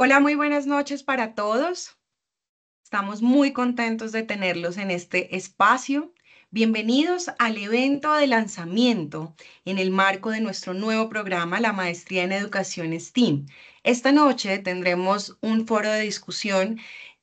Hola, muy buenas noches para todos. Estamos muy contentos de tenerlos en este espacio. Bienvenidos al evento de lanzamiento en el marco de nuestro nuevo programa, la Maestría en Educación STEAM. Esta noche tendremos un foro de discusión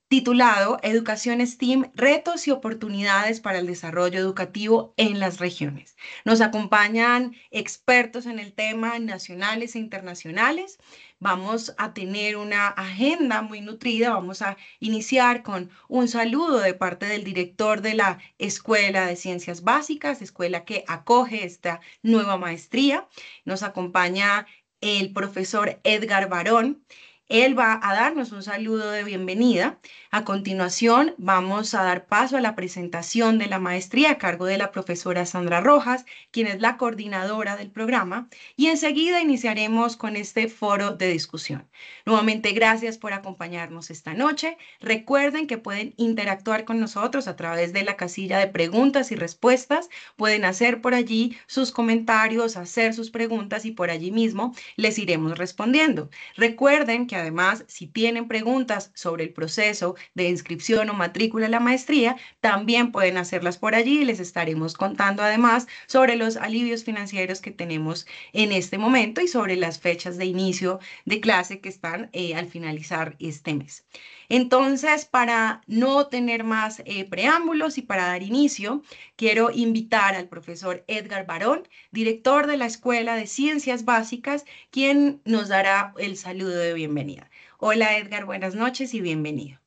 titulado Educación STEAM, retos y oportunidades para el desarrollo educativo en las regiones. Nos acompañan expertos en el tema nacionales e internacionales. Vamos a tener una agenda muy nutrida. Vamos a iniciar con un saludo de parte del director de la Escuela de Ciencias Básicas, escuela que acoge esta nueva maestría. Nos acompaña el profesor Edgar Barón. Él va a darnos un saludo de bienvenida. A continuación, vamos a dar paso a la presentación de la maestría a cargo de la profesora Sandra Rojas, quien es la coordinadora del programa, y enseguida iniciaremos con este foro de discusión. Nuevamente, gracias por acompañarnos esta noche. Recuerden que pueden interactuar con nosotros a través de la casilla de preguntas y respuestas. Pueden hacer por allí sus comentarios, hacer sus preguntas y por allí mismo les iremos respondiendo. Recuerden que además, si tienen preguntas sobre el proceso de inscripción o matrícula a la maestría, también pueden hacerlas por allí. Les estaremos contando además sobre los alivios financieros que tenemos en este momento y sobre las fechas de inicio de clase que están eh, al finalizar este mes. Entonces, para no tener más eh, preámbulos y para dar inicio, quiero invitar al profesor Edgar Barón, director de la Escuela de Ciencias Básicas, quien nos dará el saludo de bienvenida. Hola Edgar, buenas noches y bienvenido.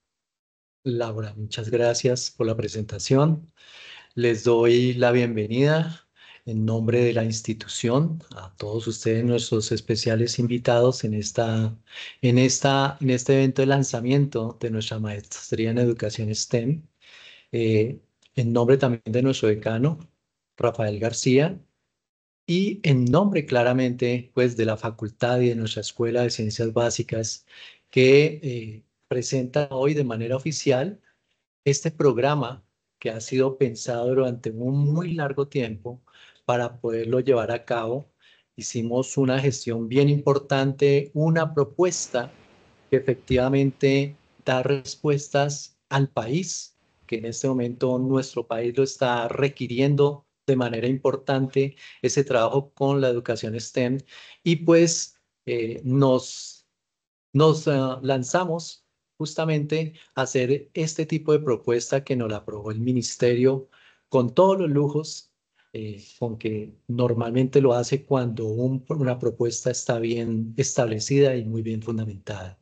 Laura, muchas gracias por la presentación. Les doy la bienvenida en nombre de la institución, a todos ustedes, nuestros especiales invitados en, esta, en, esta, en este evento de lanzamiento de nuestra maestría en educación STEM. Eh, en nombre también de nuestro decano, Rafael García, y en nombre claramente pues, de la facultad y de nuestra Escuela de Ciencias Básicas, que eh, presenta hoy de manera oficial este programa que ha sido pensado durante un muy largo tiempo para poderlo llevar a cabo. Hicimos una gestión bien importante, una propuesta que efectivamente da respuestas al país, que en este momento nuestro país lo está requiriendo de manera importante, ese trabajo con la educación STEM. Y pues eh, nos, nos eh, lanzamos justamente a hacer este tipo de propuesta que nos la aprobó el ministerio con todos los lujos eh, con que normalmente lo hace cuando una propuesta está bien establecida y muy bien fundamentada.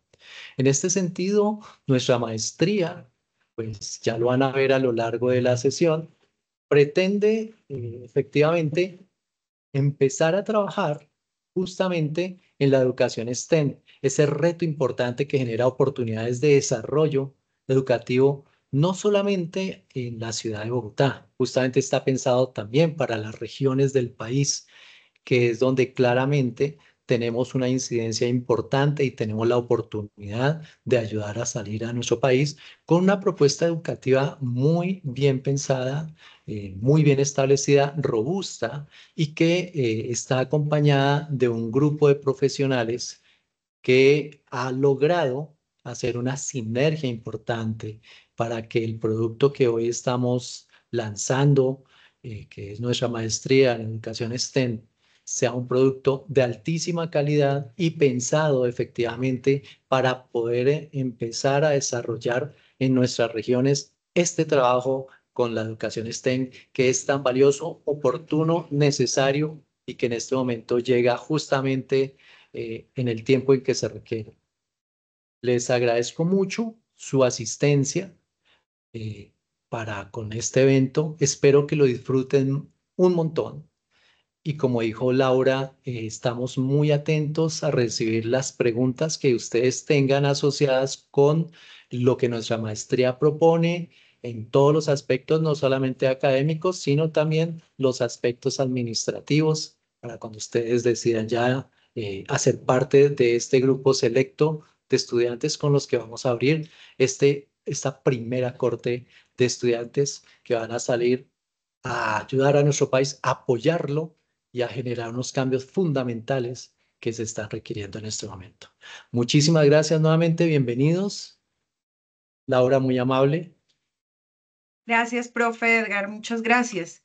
En este sentido, nuestra maestría, pues ya lo van a ver a lo largo de la sesión, pretende eh, efectivamente empezar a trabajar justamente en la educación STEM, ese reto importante que genera oportunidades de desarrollo educativo no solamente en la ciudad de Bogotá, justamente está pensado también para las regiones del país, que es donde claramente tenemos una incidencia importante y tenemos la oportunidad de ayudar a salir a nuestro país con una propuesta educativa muy bien pensada, eh, muy bien establecida, robusta y que eh, está acompañada de un grupo de profesionales que ha logrado hacer una sinergia importante para que el producto que hoy estamos lanzando, eh, que es nuestra maestría en educación STEM, sea un producto de altísima calidad y pensado efectivamente para poder eh, empezar a desarrollar en nuestras regiones este trabajo con la educación STEM que es tan valioso, oportuno, necesario y que en este momento llega justamente eh, en el tiempo en que se requiere. Les agradezco mucho su asistencia para con este evento. Espero que lo disfruten un montón. Y como dijo Laura, eh, estamos muy atentos a recibir las preguntas que ustedes tengan asociadas con lo que nuestra maestría propone en todos los aspectos, no solamente académicos, sino también los aspectos administrativos, para cuando ustedes decidan ya eh, hacer parte de este grupo selecto de estudiantes con los que vamos a abrir este esta primera corte de estudiantes que van a salir a ayudar a nuestro país, a apoyarlo y a generar unos cambios fundamentales que se están requiriendo en este momento. Muchísimas gracias nuevamente, bienvenidos. Laura, muy amable. Gracias, profe Edgar, muchas gracias.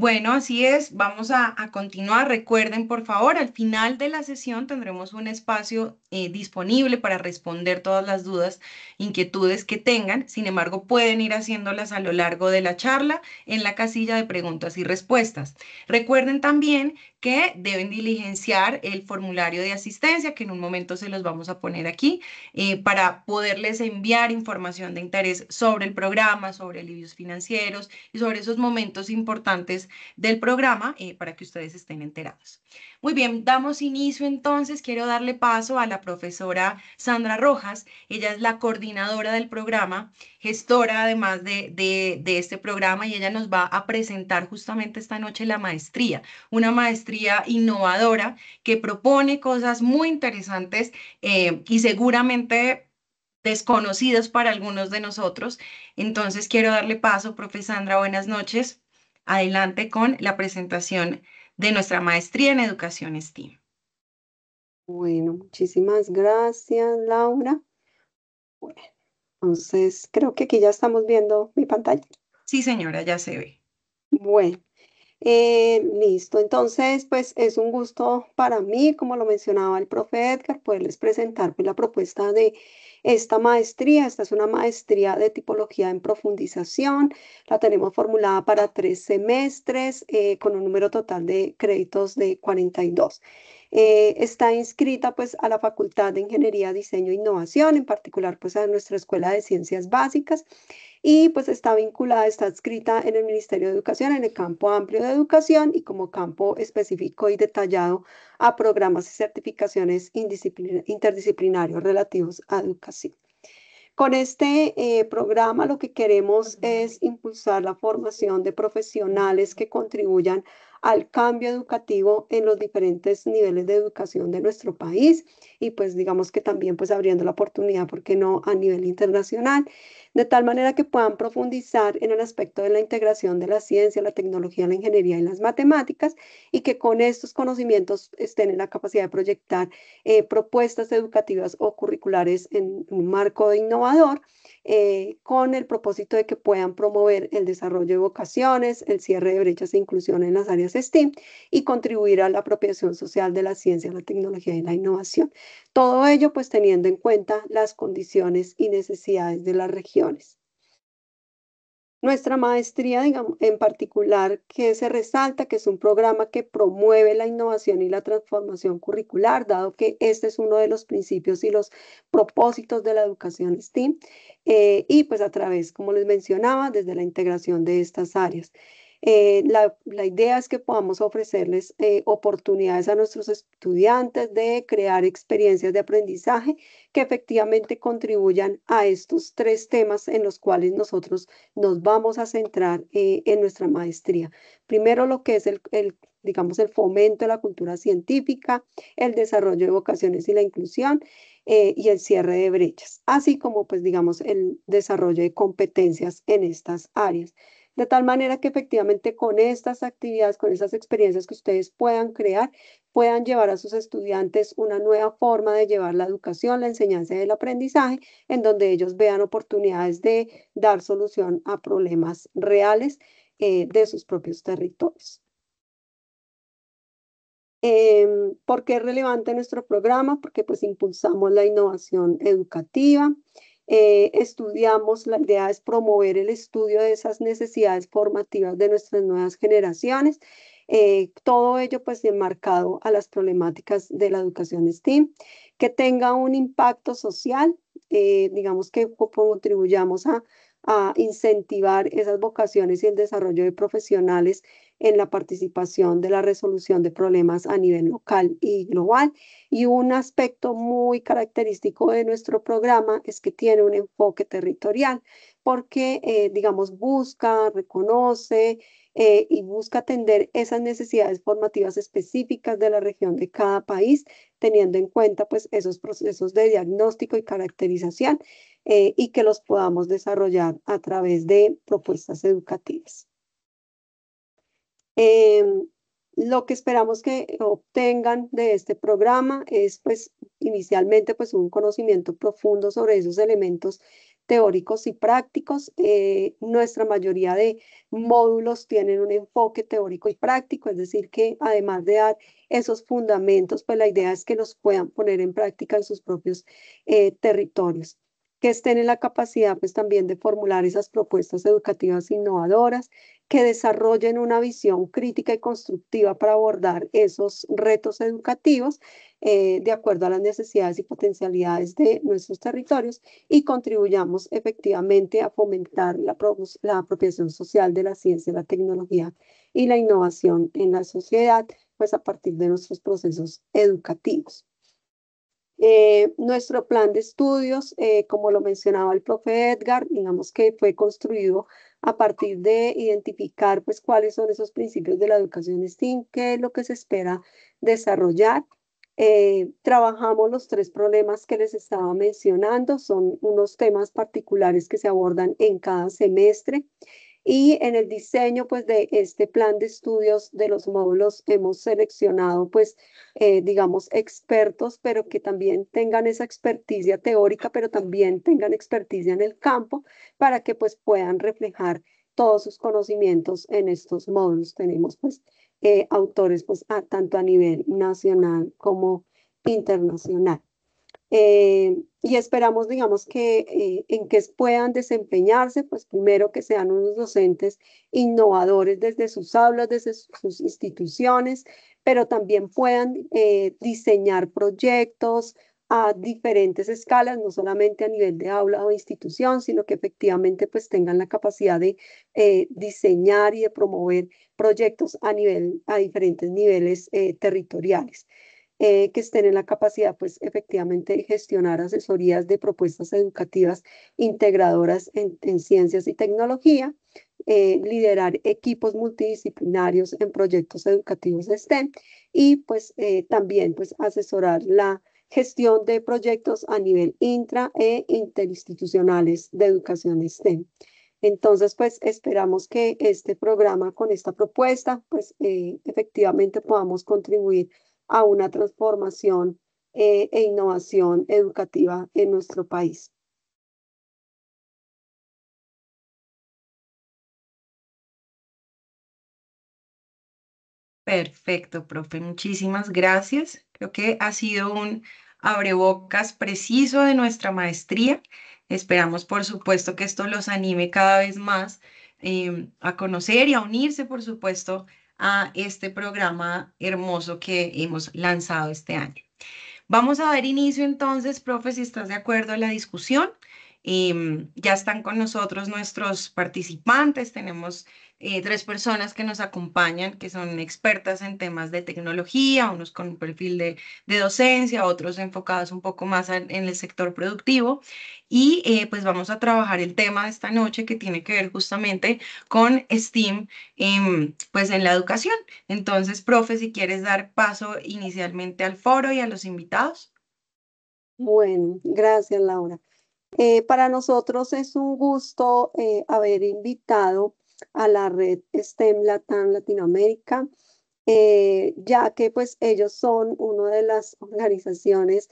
Bueno, así es, vamos a, continuar. Recuerden, por favor, al final de la sesión tendremos un espacio eh, disponible para responder todas las dudas, inquietudes que tengan. Sin embargo, pueden ir haciéndolas a lo largo de la charla en la casilla de preguntas y respuestas. Recuerden también que deben diligenciar el formulario de asistencia, que en un momento se los vamos a poner aquí, eh, para poderles enviar información de interés sobre el programa, sobre alivios financieros y sobre esos momentos importantes del programa eh, para que ustedes estén enterados. Muy bien, damos inicio entonces. Quiero darle paso a la profesora Sandra Rojas. Ella es la coordinadora del programa, gestora además de, de, este programa y ella nos va a presentar justamente esta noche la maestría, una maestría innovadora que propone cosas muy interesantes eh, y seguramente desconocidas para algunos de nosotros. Entonces quiero darle paso, profe Sandra, buenas noches adelante con la presentación de nuestra maestría en educación STEAM. Bueno, muchísimas gracias, Laura. entonces creo que aquí ya estamos viendo mi pantalla. Sí, señora, ya se ve. Bueno, eh, listo, entonces pues es un gusto para mí, como lo mencionaba el profe Edgar, poderles presentar pues, la propuesta de esta maestría, esta es una maestría de tipología en profundización, la tenemos formulada para tres semestres eh, con un número total de créditos de 42. Eh, está inscrita pues a la Facultad de Ingeniería, Diseño e Innovación, en particular pues a nuestra Escuela de Ciencias Básicas y pues está vinculada, está adscrita en el Ministerio de Educación, en el campo amplio de educación y como campo específico y detallado a programas y certificaciones interdisciplinarios relativos a educación. Con este eh, programa lo que queremos es impulsar la formación de profesionales que contribuyan al cambio educativo en los diferentes niveles de educación de nuestro país y pues digamos que también pues abriendo la oportunidad, ¿por qué no?, a nivel internacional de tal manera que puedan profundizar en el aspecto de la integración de la ciencia, la tecnología, la ingeniería y las matemáticas, y que con estos conocimientos estén en la capacidad de proyectar eh, propuestas educativas o curriculares en un marco innovador, eh, con el propósito de que puedan promover el desarrollo de vocaciones, el cierre de brechas e inclusión en las áreas STEAM y contribuir a la apropiación social de la ciencia, la tecnología y la innovación. Todo ello pues teniendo en cuenta las condiciones y necesidades de la región nuestra maestría, digamos, en particular, que se resalta que es un programa que promueve la innovación y la transformación curricular, dado que este es uno de los principios y los propósitos de la educación STEAM, eh, y pues a través, como les mencionaba, desde la integración de estas áreas. Eh, la, idea es que podamos ofrecerles eh, oportunidades a nuestros estudiantes de crear experiencias de aprendizaje que efectivamente contribuyan a estos tres temas en los cuales nosotros nos vamos a centrar eh, en nuestra maestría. Primero, lo que es el, digamos, el fomento de la cultura científica, el desarrollo de vocaciones y la inclusión y el cierre de brechas, así como, pues, digamos, el desarrollo de competencias en estas áreas de tal manera que efectivamente con estas actividades, con esas experiencias que ustedes puedan crear, puedan llevar a sus estudiantes una nueva forma de llevar la educación, la enseñanza y el aprendizaje, en donde ellos vean oportunidades de dar solución a problemas reales eh, de sus propios territorios. Em, ¿Por qué es relevante nuestro programa? Porque pues impulsamos la innovación educativa, eh, estudiamos, la idea es promover el estudio de esas necesidades formativas de nuestras nuevas generaciones. Eh, todo ello pues enmarcado a las problemáticas de la educación STEAM, que tenga un impacto social, eh, digamos que contribuyamos a a incentivar esas vocaciones y el desarrollo de profesionales en la participación de la resolución de problemas a nivel local y global. Y un aspecto muy característico de nuestro programa es que tiene un enfoque territorial, porque, eh, digamos, busca, reconoce eh, y busca atender esas necesidades formativas específicas de la región de cada país, teniendo en cuenta pues esos procesos de diagnóstico y caracterización eh, y que los podamos desarrollar a través de propuestas educativas. Em, lo que esperamos que obtengan de este programa es pues inicialmente pues un conocimiento profundo sobre esos elementos teóricos y prácticos. Eh, nuestra mayoría de módulos tienen un enfoque teórico y práctico, es decir, que además de dar esos fundamentos, pues la idea es que los puedan poner en práctica en sus propios eh, territorios que estén en la capacidad pues también de formular esas propuestas educativas innovadoras, que desarrollen una visión crítica y constructiva para abordar esos retos educativos eh, de acuerdo a las necesidades y potencialidades de nuestros territorios y contribuyamos efectivamente a fomentar la, la apropiación social de la ciencia, la tecnología y la innovación en la sociedad, pues a partir de nuestros procesos educativos. Eh, nuestro plan de estudios, eh, como lo mencionaba el profe Edgar, digamos que fue construido a partir de identificar pues cuáles son esos principios de la educación STEAM, qué es lo que se espera desarrollar. Eh, trabajamos los tres problemas que les estaba mencionando, son unos temas particulares que se abordan en cada semestre. Y en el diseño pues de este plan de estudios de los módulos hemos seleccionado pues eh, digamos expertos, pero que también tengan esa experticia teórica, pero también tengan experticia en el campo para que pues puedan reflejar todos sus conocimientos en estos módulos. Tenemos pues eh, autores pues tanto a nivel nacional como internacional. Eh, y esperamos, digamos, que eh, en que puedan desempeñarse, pues primero que sean unos docentes innovadores desde sus aulas, desde sus instituciones, pero también puedan eh, diseñar proyectos a diferentes escalas, no solamente a nivel de aula o institución, sino que efectivamente pues tengan la capacidad de diseñar y de promover proyectos a nivel, a diferentes niveles territoriales. Eh, que estén en la capacidad, pues efectivamente, de gestionar asesorías de propuestas educativas integradoras en, ciencias y tecnología, eh, liderar equipos multidisciplinarios en proyectos educativos STEM y pues eh, también pues asesorar la gestión de proyectos a nivel intra e interinstitucionales de educación STEM. Entonces, pues esperamos que este programa con esta propuesta, pues efectivamente podamos contribuir a una transformación eh, e innovación educativa en nuestro país. Perfecto, profe. Muchísimas gracias. Creo que ha sido un abrebocas preciso de nuestra maestría. Esperamos, por supuesto, que esto los anime cada vez más eh, a conocer y a unirse, por supuesto, a este programa hermoso que hemos lanzado este año. Vamos a dar inicio entonces, profe, si estás de acuerdo a la discusión. Mm, ya están con nosotros nuestros participantes, tenemos eh, tres personas que nos acompañan, que son expertas en temas de tecnología, unos con un perfil de, docencia, otros enfocados un poco más en, el sector productivo. Y eh, pues vamos a trabajar el tema de esta noche que tiene que ver justamente con STEAM, em, pues en la educación. Entonces, profe, si quieres dar paso inicialmente al foro y a los invitados. Bueno, gracias Laura. Eh, para nosotros es un gusto eh, haber invitado a la red STEM Latam Latinoamérica, eh, ya que pues, ellos son una de las organizaciones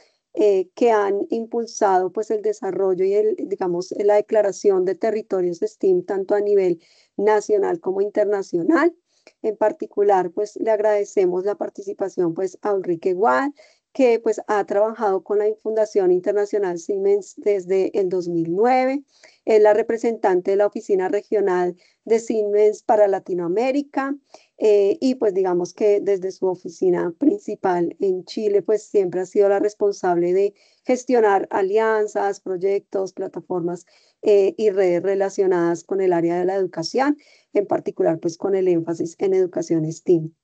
que han impulsado pues, el desarrollo y el, digamos, la declaración de territorios de STEAM tanto a nivel nacional como internacional. En particular, pues le agradecemos la participación pues a Enrique Guad que pues ha trabajado con la Fundación Internacional Siemens desde el 2009. Es la representante de la Oficina Regional de Siemens para Latinoamérica eh, y pues digamos que desde su oficina principal en Chile pues siempre ha sido la responsable de gestionar alianzas, proyectos, plataformas eh, y redes relacionadas con el área de la educación, en particular pues con el énfasis en educación STEAM.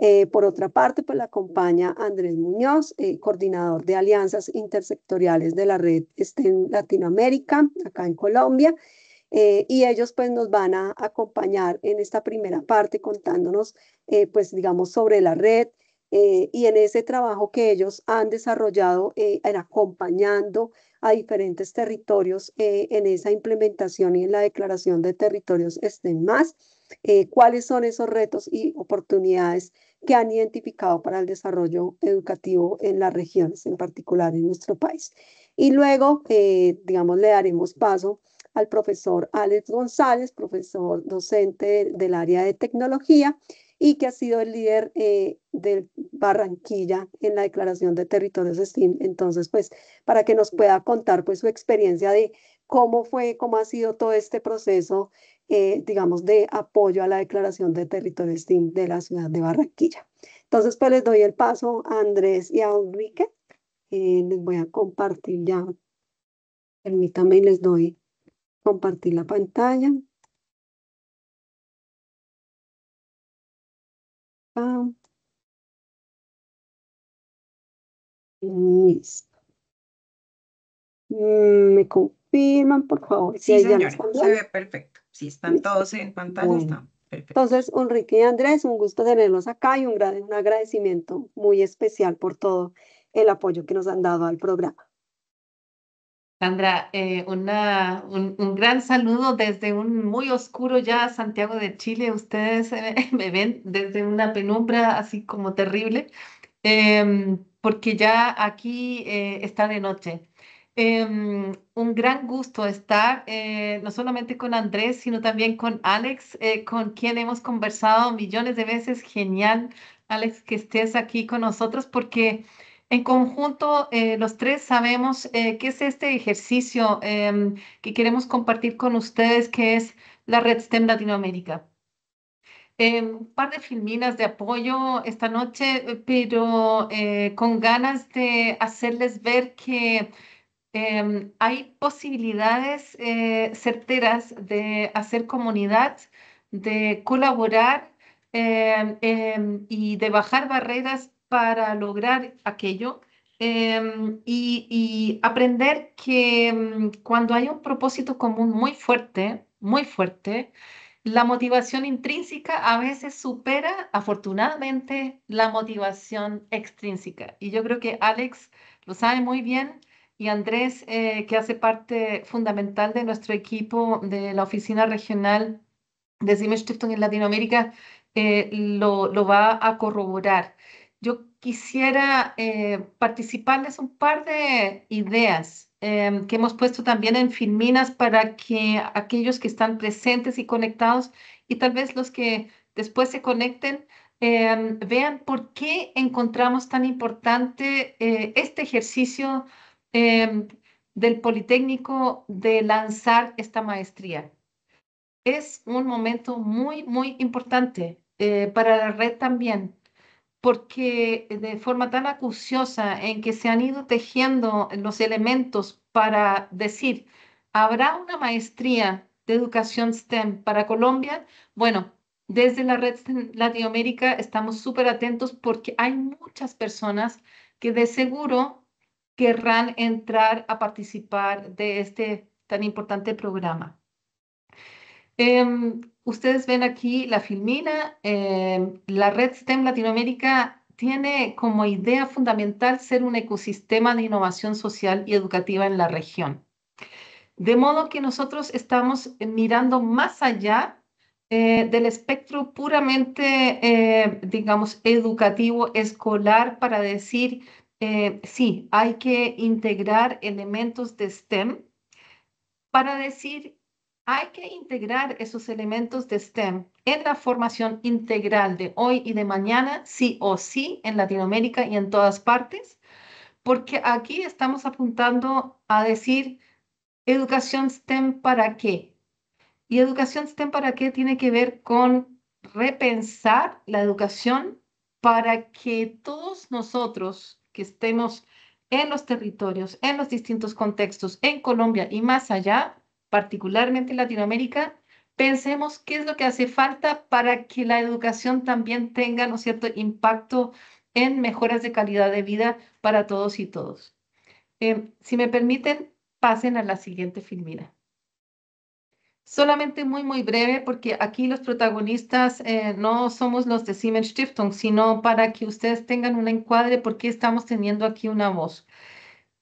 Eh, por otra parte, pues la acompaña Andrés Muñoz, eh, coordinador de alianzas intersectoriales de la red este, en Latinoamérica, acá en Colombia. Eh, y ellos pues nos van a acompañar en esta primera parte contándonos pues digamos sobre la red y en ese trabajo que ellos han desarrollado en acompañando a diferentes territorios en esa implementación y en la declaración de territorios estén más, cuáles son esos retos y oportunidades que han identificado para el desarrollo educativo en las regiones, en particular en nuestro país. Y luego, eh, digamos, le daremos paso al profesor Alex González, profesor docente del área de tecnología y que ha sido el líder eh, de Barranquilla en la declaración de territorios STEAM. Entonces, pues, para que nos pueda contar pues su experiencia de cómo fue, cómo ha sido todo este proceso eh, digamos, de apoyo a la declaración de territorio STEAM de la ciudad de Barranquilla. Entonces, pues les doy el paso a Andrés y a Enrique. Eh, les voy a compartir ya. Permítanme y les doy compartir la pantalla. Listo. Mm, ¿Me confirman, por favor? Sí, si se ve perfecto. Si están todos en pantalla, Entonces, Enrique y Andrés, un gusto tenerlos acá y un, agradecimiento muy especial por todo el apoyo que nos han dado al programa. Sandra, eh, una, un, gran saludo desde un muy oscuro ya Santiago de Chile. Ustedes eh, me ven desde una penumbra así como terrible, em, porque ya aquí eh, está de noche. Em, un gran gusto estar eh, no solamente con Andrés, sino también con Alex, eh, con quien hemos conversado millones de veces. Genial, Alex, que estés aquí con nosotros porque en conjunto eh, los tres sabemos qué es este ejercicio em, que queremos compartir con ustedes, que es la Red STEM Latinoamérica. un em, par de filminas de apoyo esta noche, pero con ganas de hacerles ver que Em, hay posibilidades eh, certeras de hacer comunidad, de colaborar em, em, y de bajar barreras para lograr aquello. Y, y, aprender que cuando hay un propósito común muy fuerte, muy fuerte, la motivación intrínseca a veces supera, afortunadamente, la motivación extrínseca. Y yo creo que Alex lo sabe muy bien y Andrés, eh, que hace parte fundamental de nuestro equipo de la oficina regional de Siemens Stiftung en Latinoamérica, eh, lo, va a corroborar. Yo quisiera eh, participarles un par de ideas em, que hemos puesto también en Filminas para que aquellos que están presentes y conectados y tal vez los que después se conecten em, vean por qué encontramos tan importante este ejercicio Em, del Politécnico de lanzar esta maestría. Es un momento muy, muy importante eh, para la red también, porque de forma tan acuciosa en que se han ido tejiendo los elementos para decir, ¿habrá una maestría de educación STEM para Colombia? Bueno, desde la red Latinoamérica estamos súper atentos porque hay muchas personas que de seguro querrán entrar a participar de este tan importante programa. Em, ustedes ven aquí la filmina. Em, la red STEM Latinoamérica tiene como idea fundamental ser un ecosistema de innovación social y educativa en la región. De modo que nosotros estamos mirando más allá eh, del espectro puramente, eh, digamos, educativo, escolar, para decir, eh, sí, hay que integrar elementos de STEM para decir, hay que integrar esos elementos de STEM en la formación integral de hoy y de mañana, sí o sí, en Latinoamérica y en todas partes, porque aquí estamos apuntando a decir, educación STEM para qué. Y educación STEM para qué tiene que ver con repensar la educación para que todos nosotros que estemos en los territorios, en los distintos contextos, en Colombia y más allá, particularmente en Latinoamérica, pensemos qué es lo que hace falta para que la educación también tenga, un cierto?, impacto en mejoras de calidad de vida para todos y todos. Em, si me permiten, pasen a la siguiente filmina. Solamente muy, muy breve, porque aquí los protagonistas eh, no somos los de Siemens Stiftung, sino para que ustedes tengan un encuadre por qué estamos teniendo aquí una voz.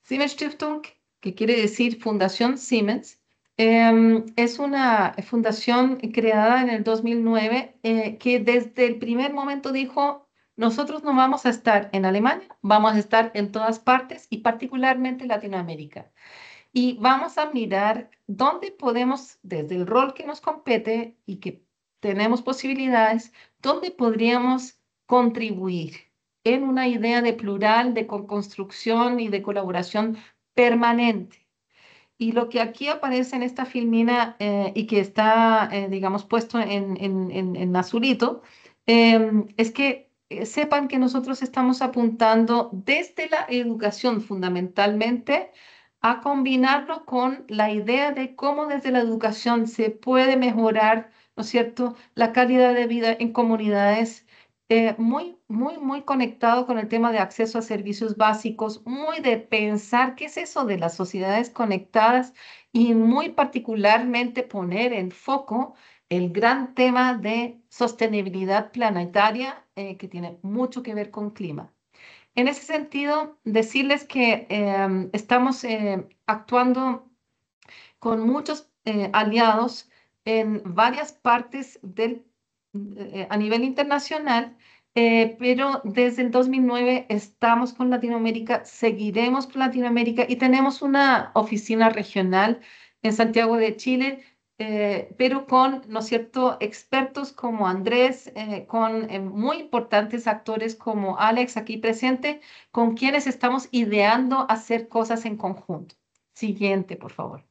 Siemens Stiftung, que quiere decir Fundación Siemens, em, es una fundación creada en el 2009 eh, que desde el primer momento dijo, nosotros no vamos a estar en Alemania, vamos a estar en todas partes y particularmente en Latinoamérica y vamos a mirar dónde podemos, desde el rol que nos compete y que tenemos posibilidades, dónde podríamos contribuir en una idea de plural, de construcción y de colaboración permanente. Y lo que aquí aparece en esta filmina eh, y que está, eh, digamos, puesto en, en, en, azulito, em, es que eh, sepan que nosotros estamos apuntando desde la educación fundamentalmente a combinarlo con la idea de cómo desde la educación se puede mejorar, ¿no es cierto?, la calidad de vida en comunidades eh, muy, muy, muy conectado con el tema de acceso a servicios básicos, muy de pensar qué es eso de las sociedades conectadas y muy particularmente poner en foco el gran tema de sostenibilidad planetaria eh, que tiene mucho que ver con clima en ese sentido, decirles que em, estamos eh, actuando con muchos eh, aliados en varias partes del, eh, a nivel internacional, pero desde el 2009 estamos con Latinoamérica, seguiremos con Latinoamérica y tenemos una oficina regional en Santiago de Chile eh, pero con, ¿no es cierto?, expertos como Andrés, eh, con eh, muy importantes actores como Alex aquí presente, con quienes estamos ideando hacer cosas en conjunto. Siguiente, por favor.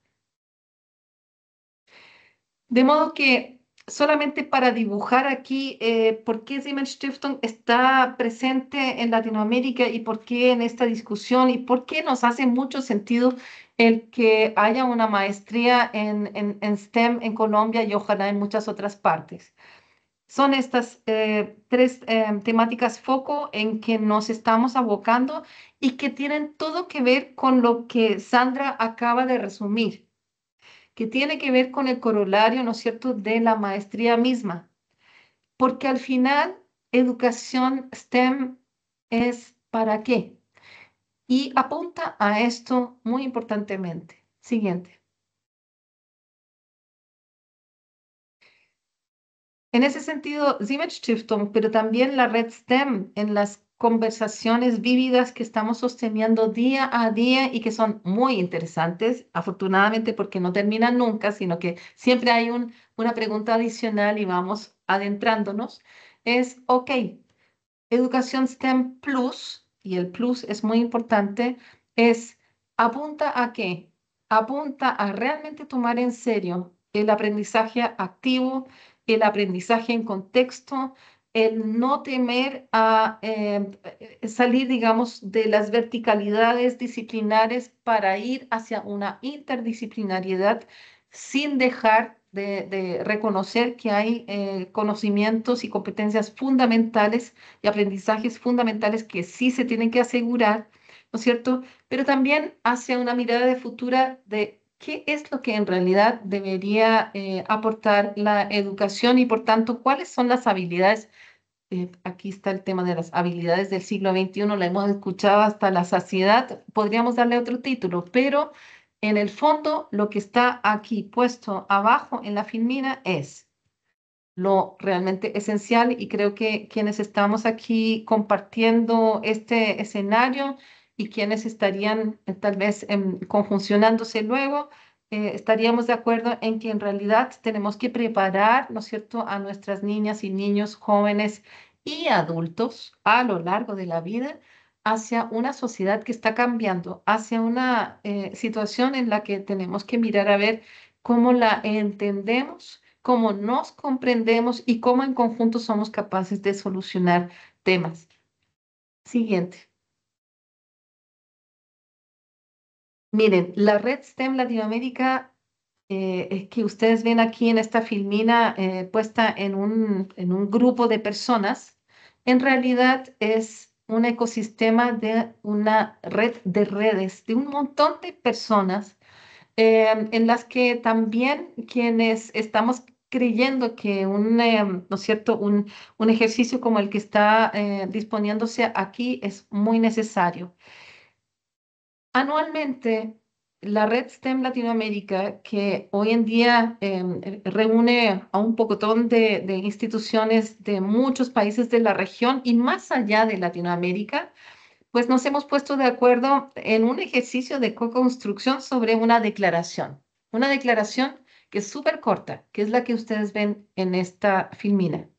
De modo que solamente para dibujar aquí eh, por qué Siemens Stiftung está presente en Latinoamérica y por qué en esta discusión y por qué nos hace mucho sentido el que haya una maestría en, STEM en Colombia y ojalá en muchas otras partes. Son estas eh, tres eh, temáticas foco en que nos estamos abocando y que tienen todo que ver con lo que Sandra acaba de resumir que tiene que ver con el corolario, ¿no es cierto?, de la maestría misma. Porque al final, educación STEM es para qué. Y apunta a esto muy importantemente. Siguiente. En ese sentido, Stiftung, pero también la red STEM en las conversaciones vívidas que estamos sosteniendo día a día y que son muy interesantes, afortunadamente porque no terminan nunca, sino que siempre hay una pregunta adicional y vamos adentrándonos, es, ok, educación STEM Plus, y el plus es muy importante, es, apunta a qué? Apunta a realmente tomar en serio el aprendizaje activo, el aprendizaje en contexto, el no temer a eh, eh, salir, digamos, de las verticalidades disciplinares para ir hacia una interdisciplinariedad sin dejar de, reconocer que hay eh, conocimientos y competencias fundamentales y aprendizajes fundamentales que sí se tienen que asegurar, ¿no es cierto? Pero también hacia una mirada de futura de qué es lo que en realidad debería eh, aportar la educación y por tanto cuáles son las habilidades. Eh, aquí está el tema de las habilidades del siglo XXI, la hemos escuchado hasta la saciedad, podríamos darle otro título, pero en el fondo lo que está aquí puesto abajo en la filmina es lo realmente esencial y creo que quienes estamos aquí compartiendo este escenario y quienes estarían eh, tal vez em, conjuncionándose luego, eh, estaríamos de acuerdo en que en realidad tenemos que preparar, ¿no es cierto?, a nuestras niñas y niños jóvenes y adultos a lo largo de la vida hacia una sociedad que está cambiando, hacia una eh, situación en la que tenemos que mirar a ver cómo la entendemos, cómo nos comprendemos y cómo en conjunto somos capaces de solucionar temas. Siguiente. Miren, la red STEM Latinoamérica eh, que ustedes ven aquí en esta filmina eh, puesta en un, grupo de personas, en realidad es un ecosistema de una red de redes, de un montón de personas, eh, en las que también quienes estamos creyendo que un, ¿no cierto? Un, ejercicio como el que está disponiéndose aquí es muy necesario. Anualmente, la red STEM Latinoamérica, que hoy en día em, reúne a un pocotón de, de, instituciones de muchos países de la región y más allá de Latinoamérica, pues nos hemos puesto de acuerdo en un ejercicio de co-construcción sobre una declaración, una declaración que es súper corta, que es la que ustedes ven en esta filmina.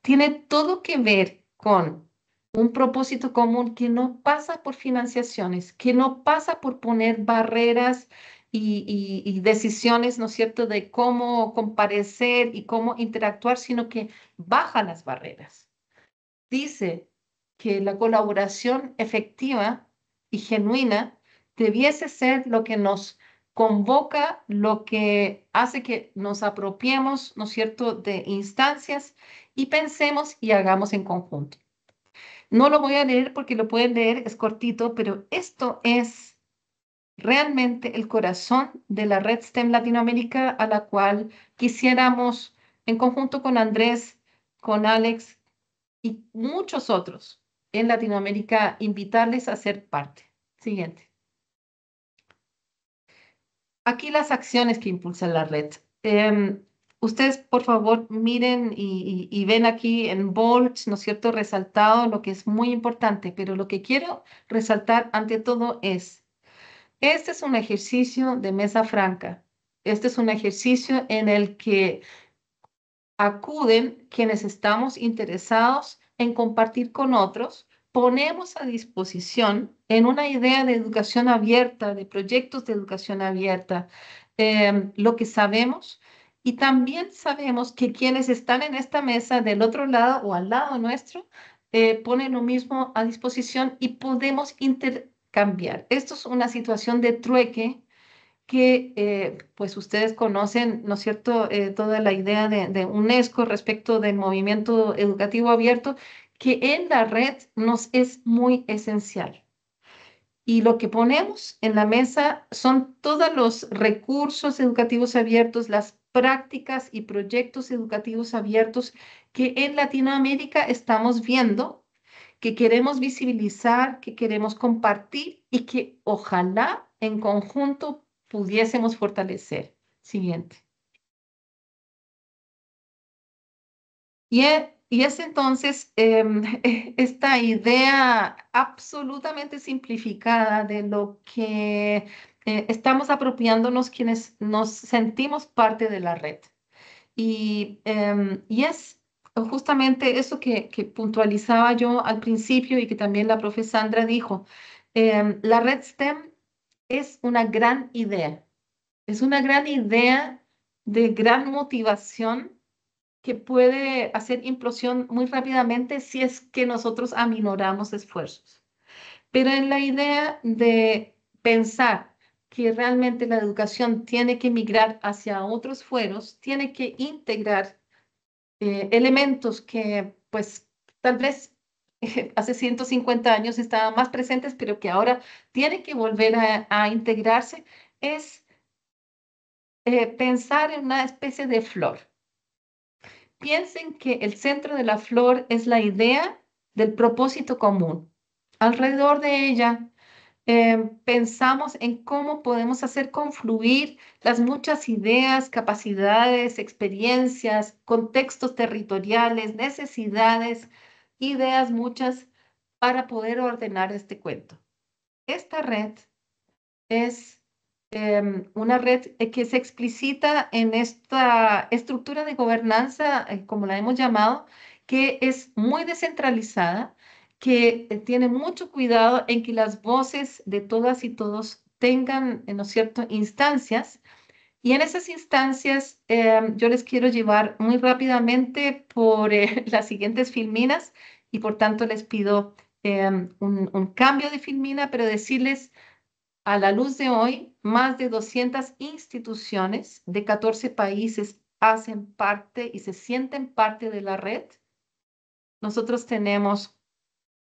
Tiene todo que ver con un propósito común que no pasa por financiaciones, que no pasa por poner barreras y, decisiones, ¿no es cierto?, de cómo comparecer y cómo interactuar, sino que baja las barreras. Dice que la colaboración efectiva y genuina debiese ser lo que nos convoca, lo que hace que nos apropiemos, ¿no es cierto?, de instancias y pensemos y hagamos en conjunto. No lo voy a leer porque lo pueden leer, es cortito, pero esto es realmente el corazón de la red STEM Latinoamérica a la cual quisiéramos, en conjunto con Andrés, con Alex y muchos otros en Latinoamérica, invitarles a ser parte. Siguiente. Aquí las acciones que impulsa la red. Em, Ustedes, por favor, miren y, ven aquí en bold, ¿no es cierto?, resaltado lo que es muy importante, pero lo que quiero resaltar ante todo es, este es un ejercicio de mesa franca, este es un ejercicio en el que acuden quienes estamos interesados en compartir con otros, ponemos a disposición en una idea de educación abierta, de proyectos de educación abierta, eh, lo que sabemos, y también sabemos que quienes están en esta mesa del otro lado o al lado nuestro eh, ponen lo mismo a disposición y podemos intercambiar. Esto es una situación de trueque que eh, pues ustedes conocen, ¿no es cierto?, eh, toda la idea de, de, UNESCO respecto del movimiento educativo abierto, que en la red nos es muy esencial. Y lo que ponemos en la mesa son todos los recursos educativos abiertos, las prácticas y proyectos educativos abiertos que en Latinoamérica estamos viendo, que queremos visibilizar, que queremos compartir y que ojalá en conjunto pudiésemos fortalecer. Siguiente. Y e, es, entonces em, esta idea absolutamente simplificada de lo que eh, estamos apropiándonos quienes nos sentimos parte de la red. Y, em, y es justamente eso que, que, puntualizaba yo al principio y que también la profesora Sandra dijo. Em, la red STEM es una gran idea, es una gran idea de gran motivación que puede hacer implosión muy rápidamente si es que nosotros aminoramos esfuerzos. Pero en la idea de pensar que realmente la educación tiene que migrar hacia otros fueros, tiene que integrar eh, elementos que pues tal vez hace 150 años estaban más presentes, pero que ahora tienen que volver a, integrarse, es eh, pensar en una especie de flor. Piensen que el centro de la flor es la idea del propósito común. Alrededor de ella Em, pensamos en cómo podemos hacer confluir las muchas ideas, capacidades, experiencias, contextos territoriales, necesidades, ideas muchas para poder ordenar este cuento. Esta red es em, una red que se explicita en esta estructura de gobernanza, eh, como la hemos llamado, que es muy descentralizada, que eh, tiene mucho cuidado en que las voces de todas y todos tengan, eh, ¿no es cierto?, instancias. Y en esas instancias em, yo les quiero llevar muy rápidamente por eh, las siguientes filminas y por tanto les pido em, un, un cambio de filmina, pero decirles a la luz de hoy, más de 200 instituciones de 14 países hacen parte y se sienten parte de la red. Nosotros tenemos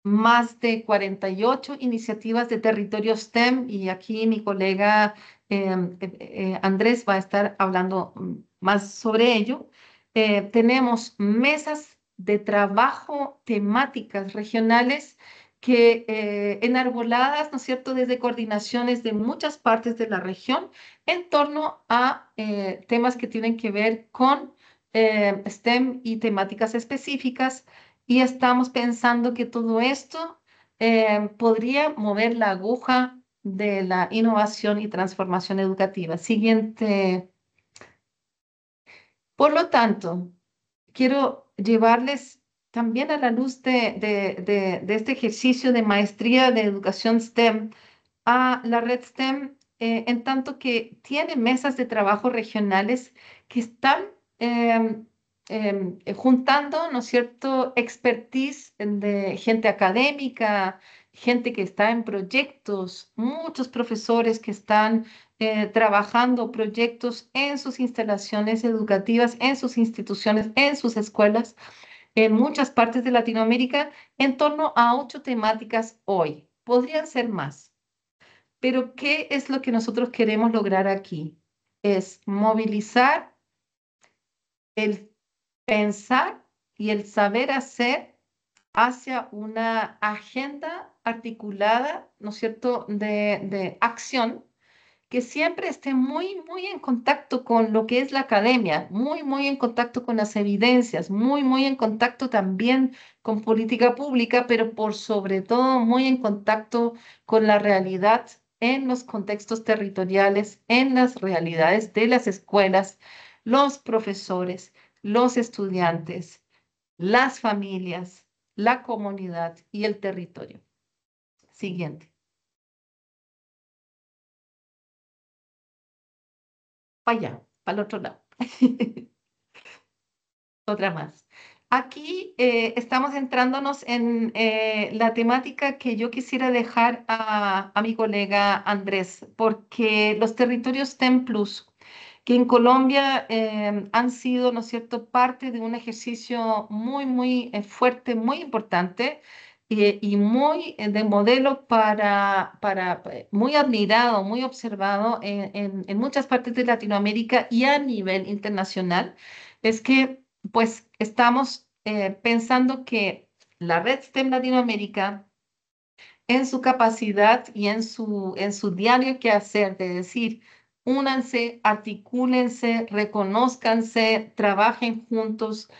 más de 48 iniciativas de territorio STEM y aquí mi colega eh, eh, eh, Andrés va a estar hablando mm, más sobre ello. tenemos mesas de trabajo temáticas regionales que enarboladas, ¿no es cierto?, desde coordinaciones de muchas partes de la región en torno a temas que tienen que ver con STEM y temáticas específicas y estamos pensando que todo esto eh, podría mover la aguja de la innovación y transformación educativa. Siguiente. Por lo tanto, quiero llevarles también a la luz de, este ejercicio de maestría de educación STEM a la red STEM, eh, en tanto que tiene mesas de trabajo regionales que están em, Em, eh, juntando, ¿no es cierto?, expertise de gente académica, gente que está en proyectos, muchos profesores que están eh, trabajando proyectos en sus instalaciones educativas, en sus instituciones, en sus escuelas, en muchas partes de Latinoamérica, en torno a ocho temáticas hoy. Podrían ser más. Pero ¿qué es lo que nosotros queremos lograr aquí? Es movilizar el pensar y el saber hacer hacia una agenda articulada, ¿no es cierto?, de, de, acción que siempre esté muy, muy en contacto con lo que es la academia, muy, muy en contacto con las evidencias, muy, muy en contacto también con política pública, pero por sobre todo muy en contacto con la realidad en los contextos territoriales, en las realidades de las escuelas, los profesores, los estudiantes, las familias, la comunidad y el territorio. Siguiente. Para allá, para el otro lado. Otra más. Aquí eh, estamos entrándonos en eh, la temática que yo quisiera dejar a, a mi colega Andrés, porque los territorios TEMPLUS que en Colombia eh, han sido, ¿no es cierto?, parte de un ejercicio muy, muy eh, fuerte, muy importante y, eh, y muy de modelo para, para, muy admirado, muy observado en, en, muchas partes de Latinoamérica y a nivel internacional, es que pues estamos pensando que la red STEM Latinoamérica en su capacidad y en su, en su diario que hacer de decir, únanse, articúlense, reconozcanse, trabajen juntos,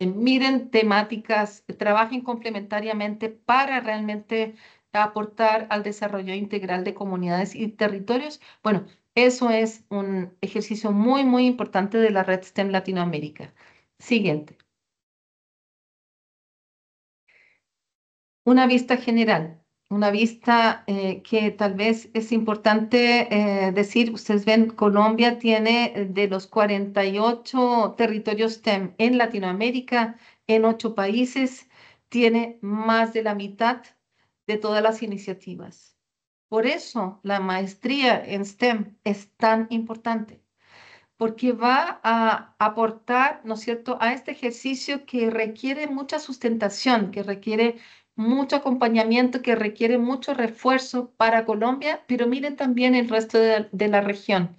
eh, miren temáticas, trabajen complementariamente para realmente aportar al desarrollo integral de comunidades y territorios. Bueno, eso es un ejercicio muy, muy importante de la red STEM Latinoamérica. Siguiente. Una vista general una vista eh, que tal vez es importante eh, decir, ustedes ven, Colombia tiene eh, de los 48 territorios STEM en Latinoamérica, en ocho países, tiene más de la mitad de todas las iniciativas. Por eso la maestría en STEM es tan importante, porque va a aportar, ¿no es cierto?, a este ejercicio que requiere mucha sustentación, que requiere mucho acompañamiento que requiere mucho refuerzo para Colombia, pero miren también el resto de, la región.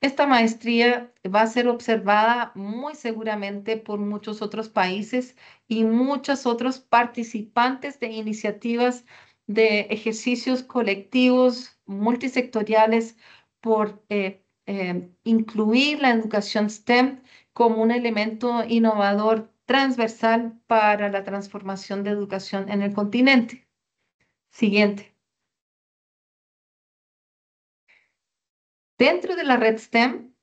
Esta maestría va a ser observada muy seguramente por muchos otros países y muchos otros participantes de iniciativas de ejercicios colectivos multisectoriales por eh, eh, incluir la educación STEM como un elemento innovador transversal para la transformación de educación en el continente. Siguiente. Dentro de la red STEM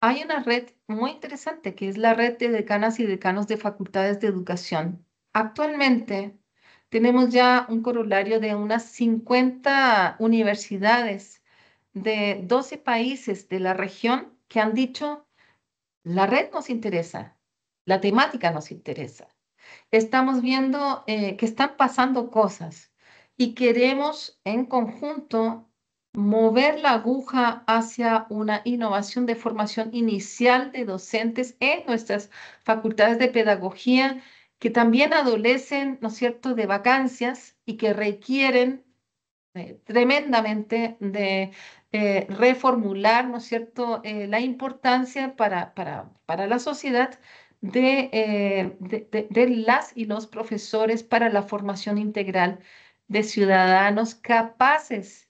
hay una red muy interesante que es la red de decanas y decanos de facultades de educación. Actualmente tenemos ya un corolario de unas 50 universidades de 12 países de la región que han dicho, la red nos interesa, la temática nos interesa. Estamos viendo eh, que están pasando cosas y queremos en conjunto mover la aguja hacia una innovación de formación inicial de docentes en nuestras facultades de pedagogía que también adolecen, ¿no es cierto?, de vacancias y que requieren eh, tremendamente de eh, reformular, ¿no es cierto?, la importancia para, para la sociedad eh, de, de, las y los profesores para la formación integral de ciudadanos capaces,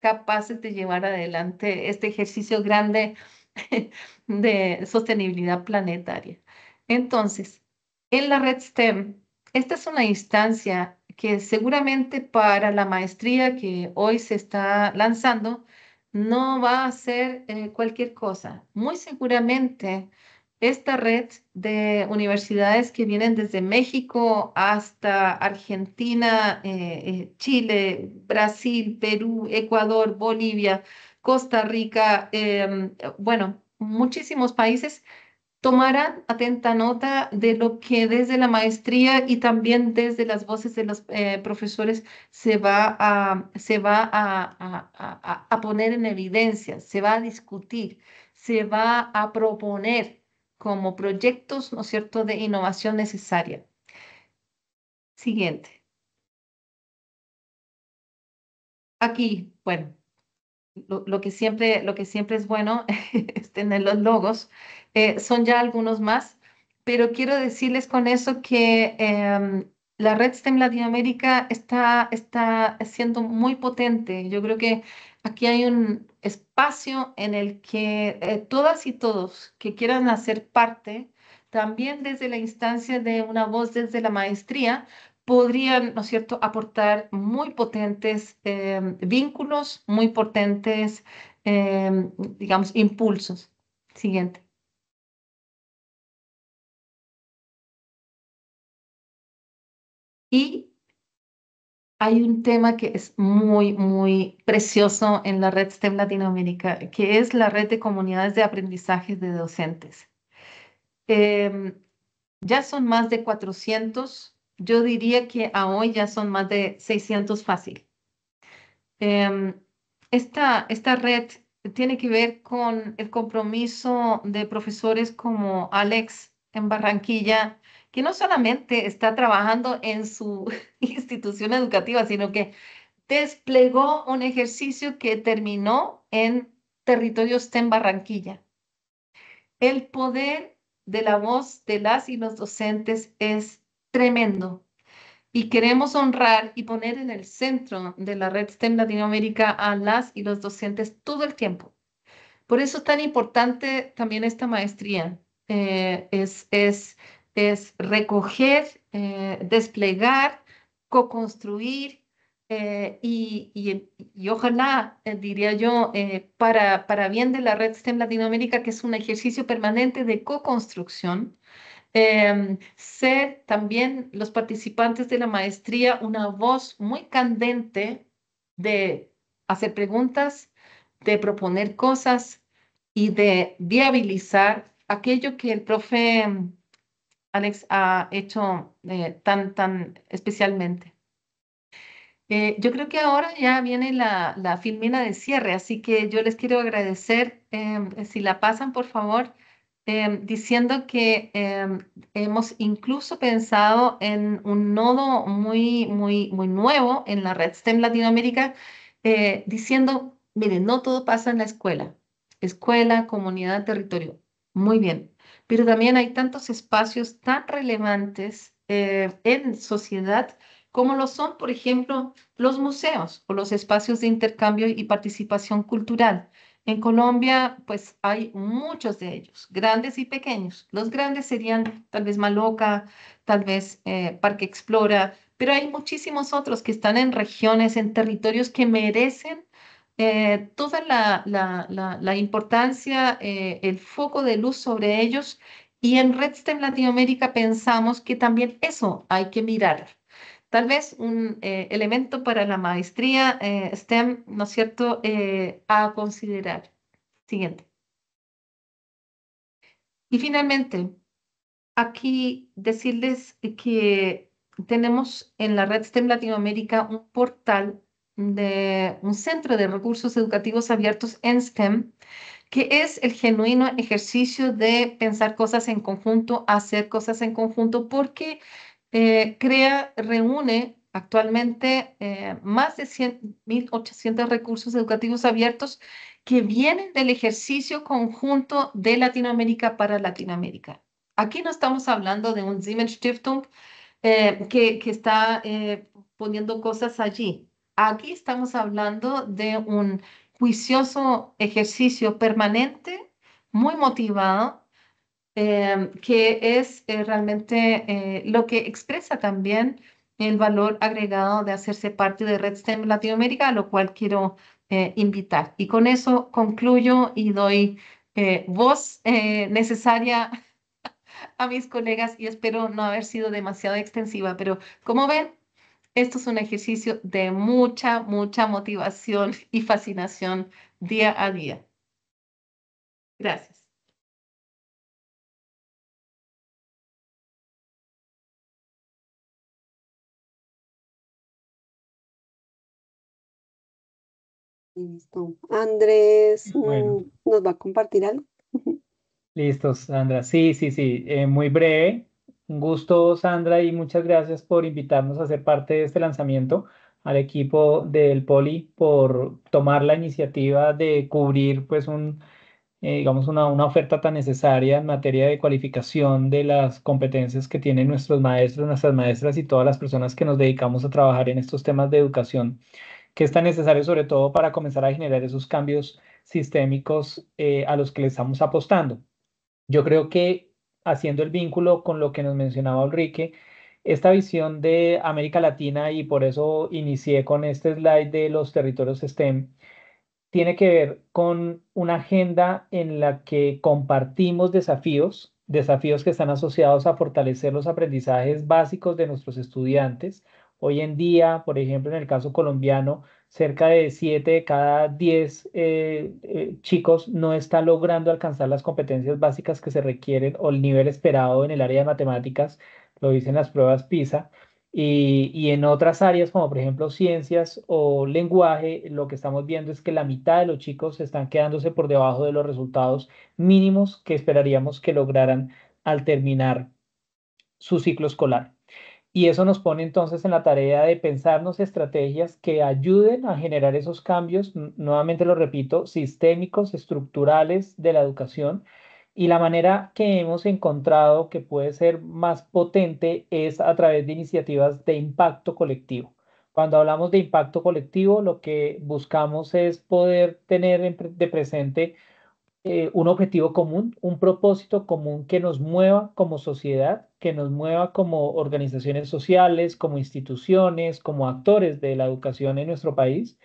capaces de llevar adelante este ejercicio grande de sostenibilidad planetaria. Entonces, en la red STEM, esta es una instancia que seguramente para la maestría que hoy se está lanzando, no va a ser eh, cualquier cosa. Muy seguramente esta red de universidades que vienen desde México hasta Argentina, eh, eh, Chile, Brasil, Perú, Ecuador, Bolivia, Costa Rica, em, bueno, muchísimos países tomarán atenta nota de lo que desde la maestría y también desde las voces de los eh, profesores se va, a, se va a, poner en evidencia, se va a discutir, se va a proponer como proyectos, ¿no es cierto?, de innovación necesaria. Siguiente. Aquí, bueno, lo, que, siempre, lo que siempre es bueno es tener los logos. Eh, son ya algunos más, pero quiero decirles con eso que em, la red STEM Latinoamérica está, está siendo muy potente. Yo creo que aquí hay un espacio en el que eh, todas y todos que quieran hacer parte, también desde la instancia de una voz desde la maestría, podrían, ¿no es cierto?, aportar muy potentes em, vínculos, muy potentes, em, digamos, impulsos. Siguiente. Y hay un tema que es muy, muy precioso en la red STEM Latinoamérica, que es la red de comunidades de aprendizaje de docentes. Em, ya son más de 400, yo diría que a hoy ya son más de 600 fácil. Em, esta, esta red tiene que ver con el compromiso de profesores como Alex en Barranquilla, que no solamente está trabajando en su institución educativa, sino que desplegó un ejercicio que terminó en territorios STEM Barranquilla. El poder de la voz de las y los docentes es tremendo y queremos honrar y poner en el centro de la red STEM Latinoamérica a las y los docentes todo el tiempo. Por eso es tan importante también esta maestría. Eh, es, es es recoger, eh, desplegar, co-construir eh, y, y, ojalá, eh, diría yo, para, para bien de la red STEM Latinoamérica, que es un ejercicio permanente de co-construcción, em, ser también los participantes de la maestría una voz muy candente de hacer preguntas, de proponer cosas y de viabilizar aquello que el profe Alex ha hecho eh, tan, tan especialmente. Eh, yo creo que ahora ya viene la, filmina de cierre, así que yo les quiero agradecer, em, eh, si la pasan, por favor, em, diciendo que em, hemos incluso pensado en un nodo muy, muy, muy nuevo en la red STEM Latinoamérica, diciendo, miren, no todo pasa en la escuela, escuela, comunidad, territorio. Muy bien, pero también hay tantos espacios tan relevantes eh, en sociedad como lo son, por ejemplo, los museos o los espacios de intercambio y participación cultural. En Colombia, pues hay muchos de ellos, grandes y pequeños. Los grandes serían tal vez Maloca, tal vez eh, Parque Explora, pero hay muchísimos otros que están en regiones, en territorios que merecen eh, toda la, importancia, eh, el foco de luz sobre ellos. Y en RedStem Latinoamérica pensamos que también eso hay que mirar. Tal vez un eh, elemento para la maestría STEM, ¿no es cierto?, a considerar. Siguiente. Y finalmente, aquí decirles que tenemos en la red STEM Latinoamérica un portal de un centro de recursos educativos abiertos en STEM, que es el genuino ejercicio de pensar cosas en conjunto, hacer cosas en conjunto, porque eh, crea, reúne actualmente eh, más de 1.800 recursos educativos abiertos que vienen del ejercicio conjunto de Latinoamérica para Latinoamérica. Aquí no estamos hablando de un Siemens Stiftung eh, que, que, está poniendo cosas allí. Aquí estamos hablando de un juicioso ejercicio permanente, muy motivado, eh, que es eh, realmente eh, lo que expresa también el valor agregado de hacerse parte de Red Latinoamérica, a lo cual quiero invitar. Y con eso concluyo y doy voz necesaria a mis colegas y espero no haber sido demasiado extensiva, pero como ven, esto es un ejercicio de mucha, mucha motivación y fascinación día a día. Gracias. Listo. Andrés, mm, ¿nos va a compartir algo? Listos, Andrés, Sí, sí, sí. Eh, muy breve. Un gusto, Sandra, y muchas gracias por invitarnos a ser parte de este lanzamiento, al equipo del Poli por tomar la iniciativa de cubrir pues un, eh, digamos una, oferta tan necesaria en materia de cualificación de las competencias que tienen nuestros maestros, nuestras maestras y todas las personas que nos dedicamos a trabajar en estos temas de educación, que es tan necesario sobre todo para comenzar a generar esos cambios sistémicos eh, a los que le estamos apostando. Yo creo que haciendo el vínculo con lo que nos mencionaba Enrique, esta visión de América Latina, y por eso inicié con este slide de los territorios STEM, tiene que ver con una agenda en la que compartimos desafíos, desafíos que están asociados a fortalecer los aprendizajes básicos de nuestros estudiantes, Hoy en día, por ejemplo, en el caso colombiano, cerca de 7 de cada 10 eh, eh, chicos no está logrando alcanzar las competencias básicas que se requieren o el nivel esperado en el área de matemáticas, lo dicen las pruebas PISA. Y, y, en otras áreas, como por ejemplo ciencias o lenguaje, lo que estamos viendo es que la mitad de los chicos están quedándose por debajo de los resultados mínimos que esperaríamos que lograran al terminar su ciclo escolar. Y eso nos pone entonces en la tarea de pensarnos estrategias que ayuden a generar esos cambios, nuevamente lo repito, sistémicos, estructurales de la educación. Y la manera que hemos encontrado que puede ser más potente es a través de iniciativas de impacto colectivo. Cuando hablamos de impacto colectivo, lo que buscamos es poder tener de presente eh, un objetivo común, un propósito común que nos mueva como sociedad, que nos mueva como organizaciones sociales, como instituciones, como actores de la educación en nuestro país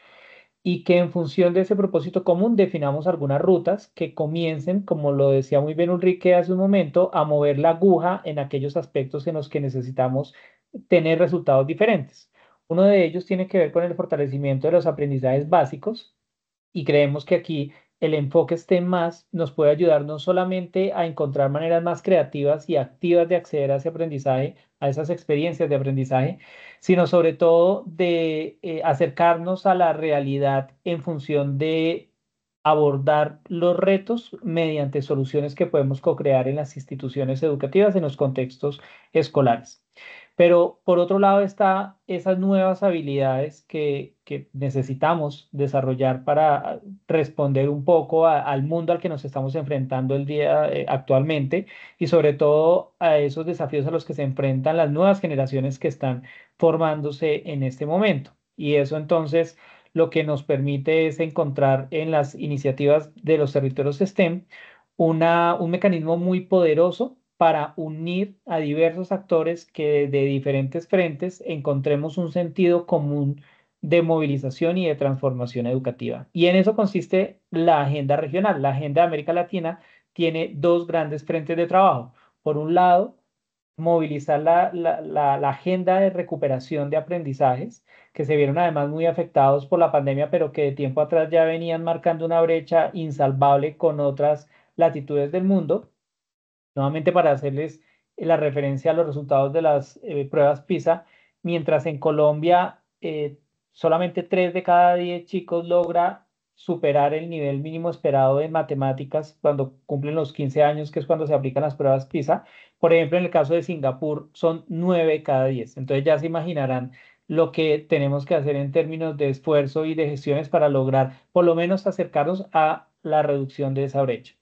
y que en función de ese propósito común definamos algunas rutas que comiencen, como lo decía muy bien Ulrike hace un momento, a mover la aguja en aquellos aspectos en los que necesitamos tener resultados diferentes. Uno de ellos tiene que ver con el fortalecimiento de los aprendizajes básicos y creemos que aquí el enfoque STEM más, nos puede ayudar no solamente a encontrar maneras más creativas y activas de acceder a ese aprendizaje, a esas experiencias de aprendizaje, sino sobre todo de eh, acercarnos a la realidad en función de abordar los retos mediante soluciones que podemos co-crear en las instituciones educativas en los contextos escolares. Pero por otro lado está esas nuevas habilidades que, necesitamos desarrollar para responder un poco al mundo al que nos estamos enfrentando el día eh, actualmente y sobre todo a esos desafíos a los que se enfrentan las nuevas generaciones que están formándose en este momento. Y eso entonces lo que nos permite es encontrar en las iniciativas de los territorios STEM un mecanismo muy poderoso para unir a diversos actores que de diferentes frentes encontremos un sentido común de movilización y de transformación educativa. Y en eso consiste la agenda regional. La agenda de América Latina tiene dos grandes frentes de trabajo. Por un lado, movilizar la, agenda de recuperación de aprendizajes, que se vieron además muy afectados por la pandemia, pero que de tiempo atrás ya venían marcando una brecha insalvable con otras latitudes del mundo. Nuevamente para hacerles eh, la referencia a los resultados de las eh, pruebas PISA, mientras en Colombia eh, solamente 3 de cada 10 chicos logra superar el nivel mínimo esperado de matemáticas cuando cumplen los 15 años, que es cuando se aplican las pruebas PISA. Por ejemplo, en el caso de Singapur son 9 cada 10. Entonces ya se imaginarán lo que tenemos que hacer en términos de esfuerzo y de gestiones para lograr por lo menos acercarnos a la reducción de esa brecha.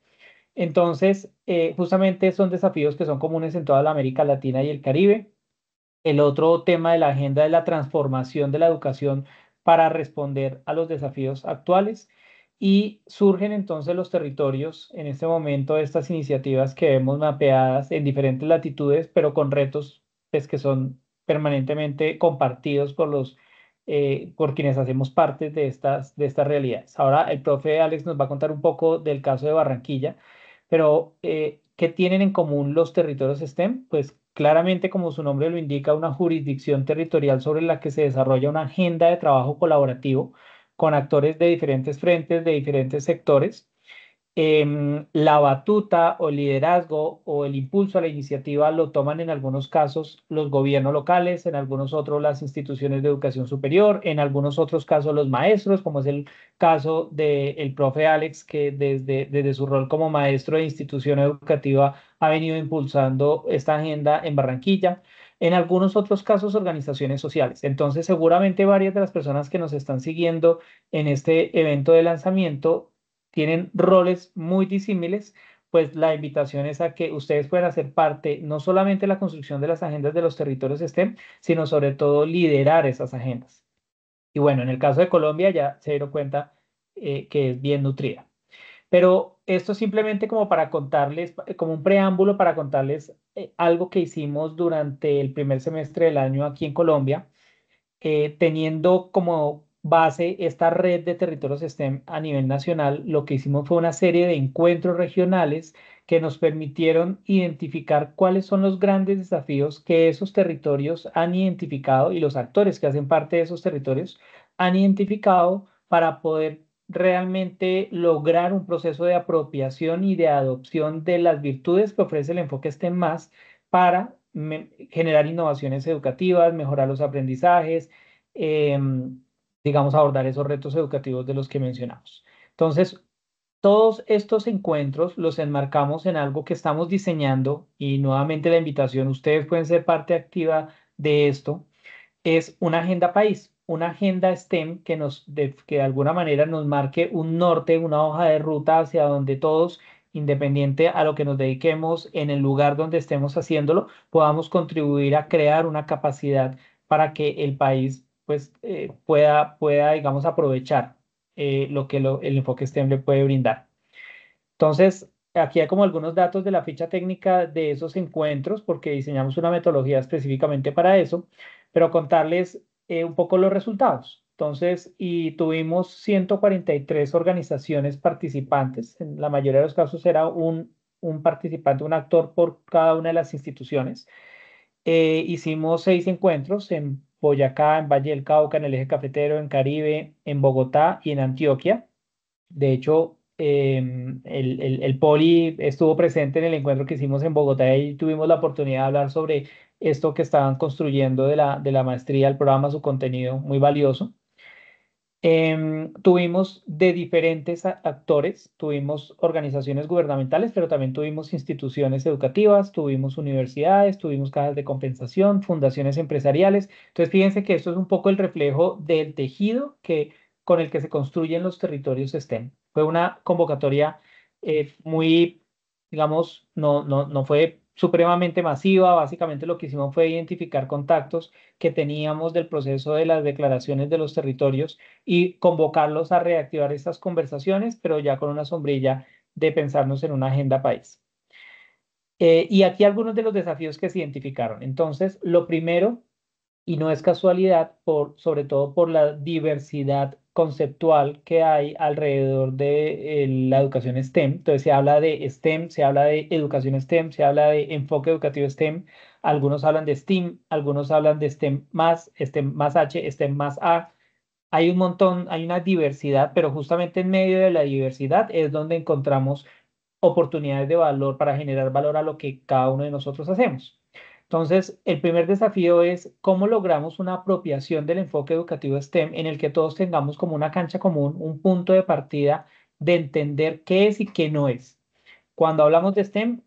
Entonces, eh, justamente son desafíos que son comunes en toda la América Latina y el Caribe. El otro tema de la agenda es la transformación de la educación para responder a los desafíos actuales y surgen entonces los territorios en este momento estas iniciativas que vemos mapeadas en diferentes latitudes, pero con retos pues, que son permanentemente compartidos eh, por quienes hacemos parte de estas, de estas realidades. Ahora el profe Alex nos va a contar un poco del caso de Barranquilla, pero, eh, ¿qué tienen en común los territorios STEM? Pues claramente, como su nombre lo indica, una jurisdicción territorial sobre la que se desarrolla una agenda de trabajo colaborativo con actores de diferentes frentes, de diferentes sectores, la batuta o liderazgo o el impulso a la iniciativa lo toman en algunos casos los gobiernos locales, en algunos otros las instituciones de educación superior, en algunos otros casos los maestros, como es el caso del el profe Alex, que desde, desde su rol como maestro de institución educativa ha venido impulsando esta agenda en Barranquilla en algunos otros casos organizaciones sociales. Entonces, seguramente varias de las personas que nos están siguiendo en este evento de lanzamiento tienen roles muy disímiles, pues la invitación es a que ustedes puedan hacer parte no solamente de la construcción de las agendas de los territorios STEM, sino sobre todo liderar esas agendas. Y bueno, en el caso de Colombia ya se dieron cuenta eh, que es bien nutrida. Pero esto simplemente como para contarles, como un preámbulo para contarles eh, algo que hicimos durante el primer semestre del año aquí en Colombia, eh, teniendo como base, esta red de territorios STEM a nivel nacional, lo que hicimos fue una serie de encuentros regionales que nos permitieron identificar cuáles son los grandes desafíos que esos territorios han identificado y los actores que hacen parte de esos territorios han identificado para poder realmente lograr un proceso de apropiación y de adopción de las virtudes que ofrece el enfoque STEM más para generar innovaciones educativas, mejorar los aprendizajes, eh, digamos, abordar esos retos educativos de los que mencionamos. Entonces, todos estos encuentros los enmarcamos en algo que estamos diseñando y nuevamente la invitación, ustedes pueden ser parte activa de esto, es una agenda país, una agenda STEM que, nos, que de alguna manera nos marque un norte, una hoja de ruta hacia donde todos, independiente a lo que nos dediquemos en el lugar donde estemos haciéndolo, podamos contribuir a crear una capacidad para que el país pues eh, pueda, pueda, digamos, aprovechar eh, lo que el enfoque STEM le puede brindar. Entonces, aquí hay como algunos datos de la ficha técnica de esos encuentros, porque diseñamos una metodología específicamente para eso, pero contarles eh, un poco los resultados. Entonces, y tuvimos 143 organizaciones participantes, en la mayoría de los casos era un, participante, un actor por cada una de las instituciones. hicimos seis encuentros en Boyacá, en Valle del Cauca, en el eje cafetero, en Caribe, en Bogotá y en Antioquia. De hecho, em, el, el, el, Poli estuvo presente en el encuentro que hicimos en Bogotá y tuvimos la oportunidad de hablar sobre esto que estaban construyendo de la, de la maestría, el programa, su contenido muy valioso. Em, tuvimos de diferentes actores, tuvimos organizaciones gubernamentales, pero también tuvimos instituciones educativas, tuvimos universidades, tuvimos cajas de compensación, fundaciones empresariales. Entonces, fíjense que esto es un poco el reflejo del tejido que, con el que se construyen los territorios STEM. Fue una convocatoria eh, muy, digamos, no, no, no fue supremamente masiva. Básicamente lo que hicimos fue identificar contactos que teníamos del proceso de las declaraciones de los territorios y convocarlos a reactivar estas conversaciones, pero ya con una sombrilla de pensarnos en una agenda país. Eh, y aquí algunos de los desafíos que se identificaron. Entonces, lo primero, y no es casualidad, por, sobre todo por la diversidad conceptual que hay alrededor de eh, la educación STEM. Entonces se habla de STEM, se habla de educación STEM, se habla de enfoque educativo STEM, algunos hablan de STEM algunos hablan de STEM más, STEM más H, STEM más A. Hay un montón, hay una diversidad, pero justamente en medio de la diversidad es donde encontramos oportunidades de valor para generar valor a lo que cada uno de nosotros hacemos. Entonces, el primer desafío es cómo logramos una apropiación del enfoque educativo STEM en el que todos tengamos como una cancha común, un punto de partida de entender qué es y qué no es. Cuando hablamos de STEM,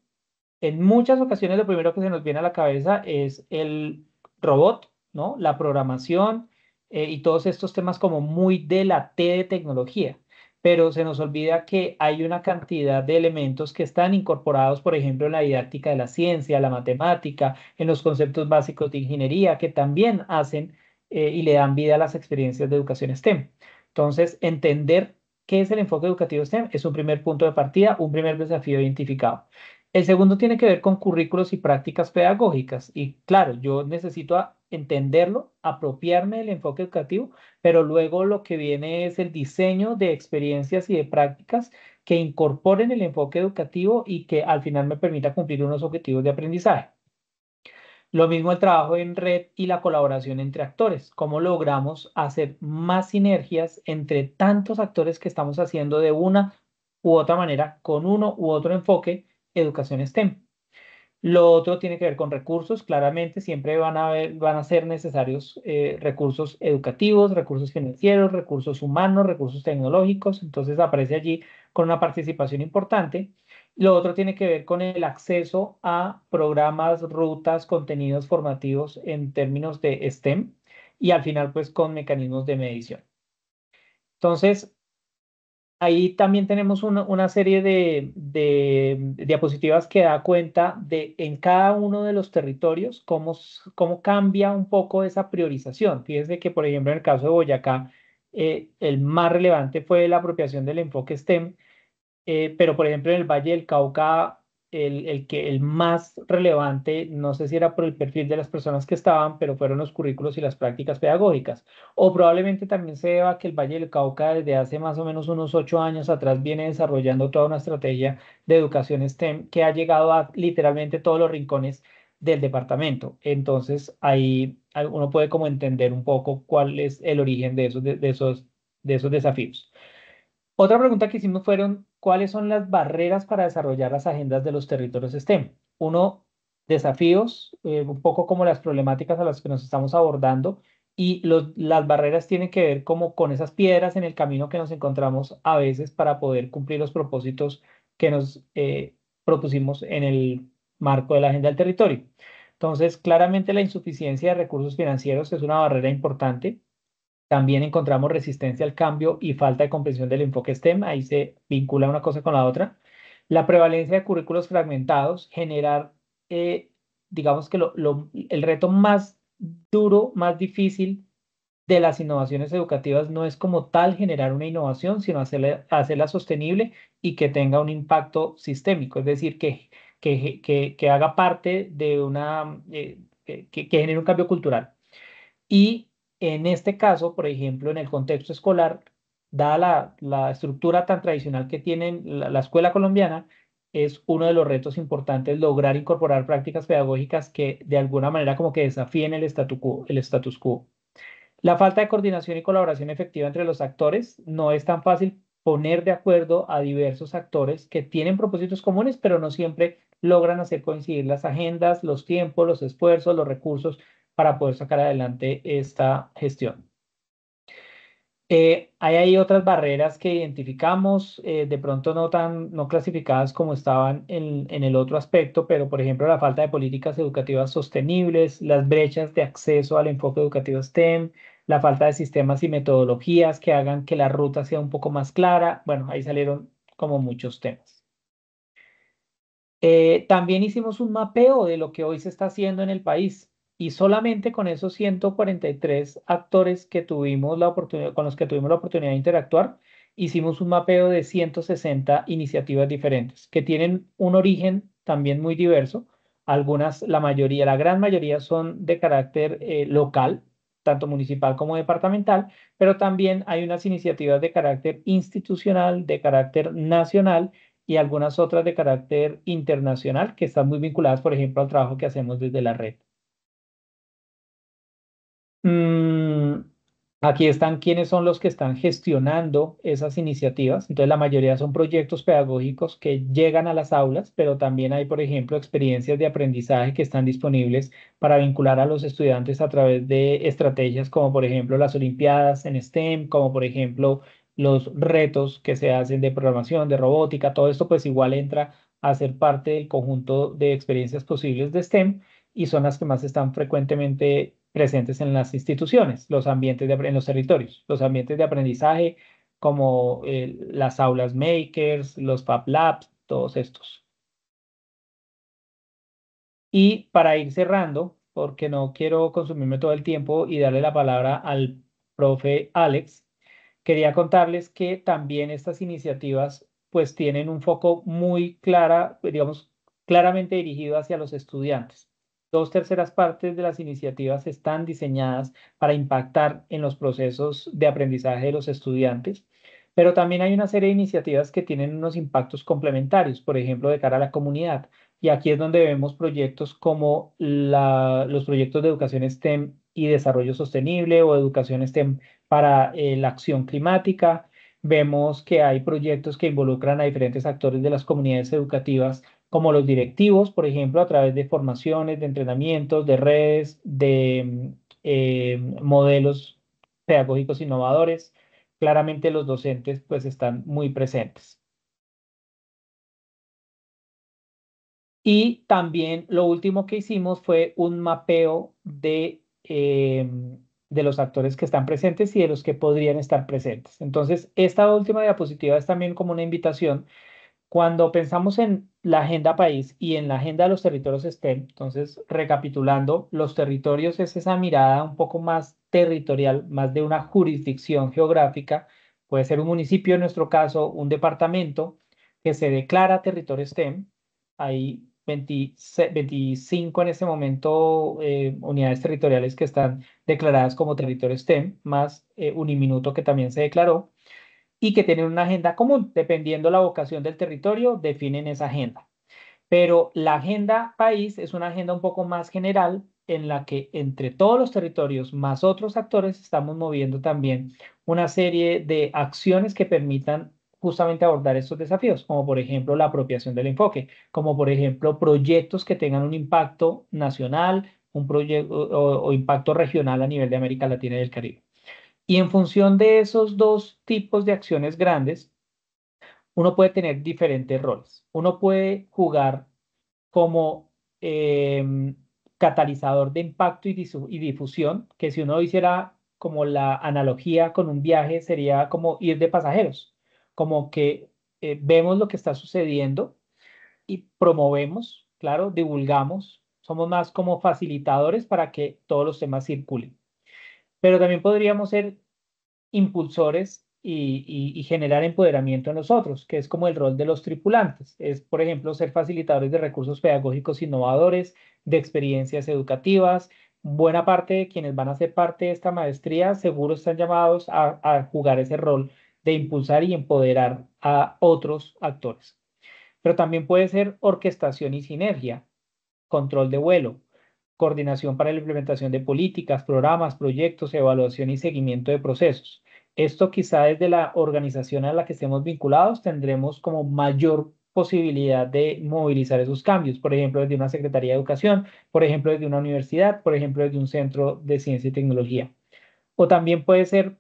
en muchas ocasiones lo primero que se nos viene a la cabeza es el robot, La programación eh, y todos estos temas como muy de la T de tecnología pero se nos olvida que hay una cantidad de elementos que están incorporados, por ejemplo, en la didáctica de la ciencia, la matemática, en los conceptos básicos de ingeniería, que también hacen eh, y le dan vida a las experiencias de educación STEM. Entonces, entender qué es el enfoque educativo STEM es un primer punto de partida, un primer desafío identificado. El segundo tiene que ver con currículos y prácticas pedagógicas. Y claro, yo necesito entenderlo, apropiarme del enfoque educativo, pero luego lo que viene es el diseño de experiencias y de prácticas que incorporen el enfoque educativo y que al final me permita cumplir unos objetivos de aprendizaje. Lo mismo el trabajo en red y la colaboración entre actores. ¿Cómo logramos hacer más sinergias entre tantos actores que estamos haciendo de una u otra manera con uno u otro enfoque educación STEM? Lo otro tiene que ver con recursos. Claramente siempre van a, ver, van a ser necesarios eh, recursos educativos, recursos financieros, recursos humanos, recursos tecnológicos. Entonces aparece allí con una participación importante. Lo otro tiene que ver con el acceso a programas, rutas, contenidos formativos en términos de STEM y al final pues con mecanismos de medición. Entonces, ahí también tenemos una, serie de, diapositivas que da cuenta de en cada uno de los territorios cómo, cambia un poco esa priorización. Fíjense que, por ejemplo, en el caso de Boyacá, eh, el más relevante fue la apropiación del enfoque STEM, eh, pero, por ejemplo, en el Valle del Cauca el, que, el más relevante, no sé si era por el perfil de las personas que estaban, pero fueron los currículos y las prácticas pedagógicas. O probablemente también se deba que el Valle del Cauca desde hace más o menos unos ocho años atrás viene desarrollando toda una estrategia de educación STEM que ha llegado a literalmente todos los rincones del departamento. Entonces ahí uno puede como entender un poco cuál es el origen de esos, de esos, de esos desafíos. Otra pregunta que hicimos fueron ¿cuáles son las barreras para desarrollar las agendas de los territorios STEM? Uno, desafíos, eh, un poco como las problemáticas a las que nos estamos abordando y las barreras tienen que ver como con esas piedras en el camino que nos encontramos a veces para poder cumplir los propósitos que nos eh, propusimos en el marco de la agenda del territorio. Entonces, claramente la insuficiencia de recursos financieros es una barrera importante. También encontramos resistencia al cambio y falta de comprensión del enfoque STEM. Ahí se vincula una cosa con la otra. La prevalencia de currículos fragmentados, generar, eh, digamos que lo, el reto más duro, más difícil de las innovaciones educativas no es como tal generar una innovación, sino hacerla, hacerla sostenible y que tenga un impacto sistémico, es decir, que, que, que, que haga parte de una, eh, eh, que, genere un cambio cultural. Y en este caso, por ejemplo, en el contexto escolar, dada la, estructura tan tradicional que tiene la, escuela colombiana, es uno de los retos importantes lograr incorporar prácticas pedagógicas que de alguna manera como que desafíen el quo. El status quo. La falta de coordinación y colaboración efectiva entre los actores no es tan fácil poner de acuerdo a diversos actores que tienen propósitos comunes, pero no siempre logran hacer coincidir las agendas, los tiempos, los esfuerzos, los recursos para poder sacar adelante esta gestión. Eh, hay ahí otras barreras que identificamos, eh, de pronto no tan no clasificadas como estaban en, en, el otro aspecto, pero por ejemplo la falta de políticas educativas sostenibles, las brechas de acceso al enfoque educativo STEM, la falta de sistemas y metodologías que hagan que la ruta sea un poco más clara. Bueno, ahí salieron como muchos temas. Eh, también hicimos un mapeo de lo que hoy se está haciendo en el país y solamente con esos 143 actores que tuvimos la oportunidad, con los que tuvimos la oportunidad de interactuar, hicimos un mapeo de 160 iniciativas diferentes que tienen un origen también muy diverso. Algunas, la mayoría, la gran mayoría son de carácter eh, local, tanto municipal como departamental, pero también hay unas iniciativas de carácter institucional, de carácter nacional y algunas otras de carácter internacional que están muy vinculadas, por ejemplo, al trabajo que hacemos desde la red. Mm, aquí están quienes son los que están gestionando esas iniciativas. Entonces, la mayoría son proyectos pedagógicos que llegan a las aulas, pero también hay, por ejemplo, experiencias de aprendizaje que están disponibles para vincular a los estudiantes a través de estrategias como, por ejemplo, las Olimpiadas en STEM, como, por ejemplo, los retos que se hacen de programación, de robótica, todo esto pues igual entra a ser parte del conjunto de experiencias posibles de STEM y son las que más están frecuentemente presentes en las instituciones, los ambientes en los territorios, los ambientes de aprendizaje como eh, las aulas makers, los Fab Labs, todos estos. Y para ir cerrando, porque no quiero consumirme todo el tiempo y darle la palabra al profe Alex, quería contarles que también estas iniciativas pues tienen un foco muy clara, digamos, claramente dirigido hacia los estudiantes. Dos terceras partes de las iniciativas están diseñadas para impactar en los procesos de aprendizaje de los estudiantes, pero también hay una serie de iniciativas que tienen unos impactos complementarios, por ejemplo, de cara a la comunidad. Y aquí es donde vemos proyectos como los proyectos de educación STEM y desarrollo sostenible o educación STEM para eh, la acción climática. Vemos que hay proyectos que involucran a diferentes actores de las comunidades educativas como los directivos, por ejemplo, a través de formaciones, de entrenamientos, de redes, de mm, eh, modelos pedagógicos innovadores. Claramente los docentes pues están muy presentes. Y también lo último que hicimos fue un mapeo de, em, de los actores que están presentes y de los que podrían estar presentes. Entonces, esta última diapositiva es también como una invitación cuando pensamos en la agenda país y en la agenda de los territorios STEM, entonces recapitulando, los territorios es esa mirada un poco más territorial, más de una jurisdicción geográfica, puede ser un municipio en nuestro caso, un departamento que se declara territorio STEM, hay 20, 25 en ese momento eh, unidades territoriales que están declaradas como territorio STEM, más eh, un minuto que también se declaró y que tienen una agenda común. Dependiendo la vocación del territorio, definen esa agenda. Pero la agenda país es una agenda un poco más general en la que entre todos los territorios más otros actores estamos moviendo también una serie de acciones que permitan justamente abordar estos desafíos, como por ejemplo la apropiación del enfoque, como por ejemplo proyectos que tengan un impacto nacional, un proyecto o, o impacto regional a nivel de América Latina y el Caribe. Y en función de esos dos tipos de acciones grandes, uno puede tener diferentes roles. Uno puede jugar como em, catalizador de impacto y, difusión, que si uno hiciera como la analogía con un viaje, sería como ir de pasajeros, como que eh, vemos lo que está sucediendo y promovemos, claro, divulgamos, somos más como facilitadores para que todos los temas circulen pero también podríamos ser impulsores y, generar empoderamiento en nosotros, que es como el rol de los tripulantes. Es, por ejemplo, ser facilitadores de recursos pedagógicos innovadores, de experiencias educativas. Buena parte de quienes van a ser parte de esta maestría seguro están llamados a jugar ese rol de impulsar y empoderar a otros actores. Pero también puede ser orquestación y sinergia, control de vuelo, coordinación para la implementación de políticas, programas, proyectos, evaluación y seguimiento de procesos. Esto quizá desde la organización a la que estemos vinculados tendremos como mayor posibilidad de movilizar esos cambios, por ejemplo, desde una Secretaría de Educación, por ejemplo, desde una universidad, por ejemplo, desde un centro de ciencia y tecnología. O también puede ser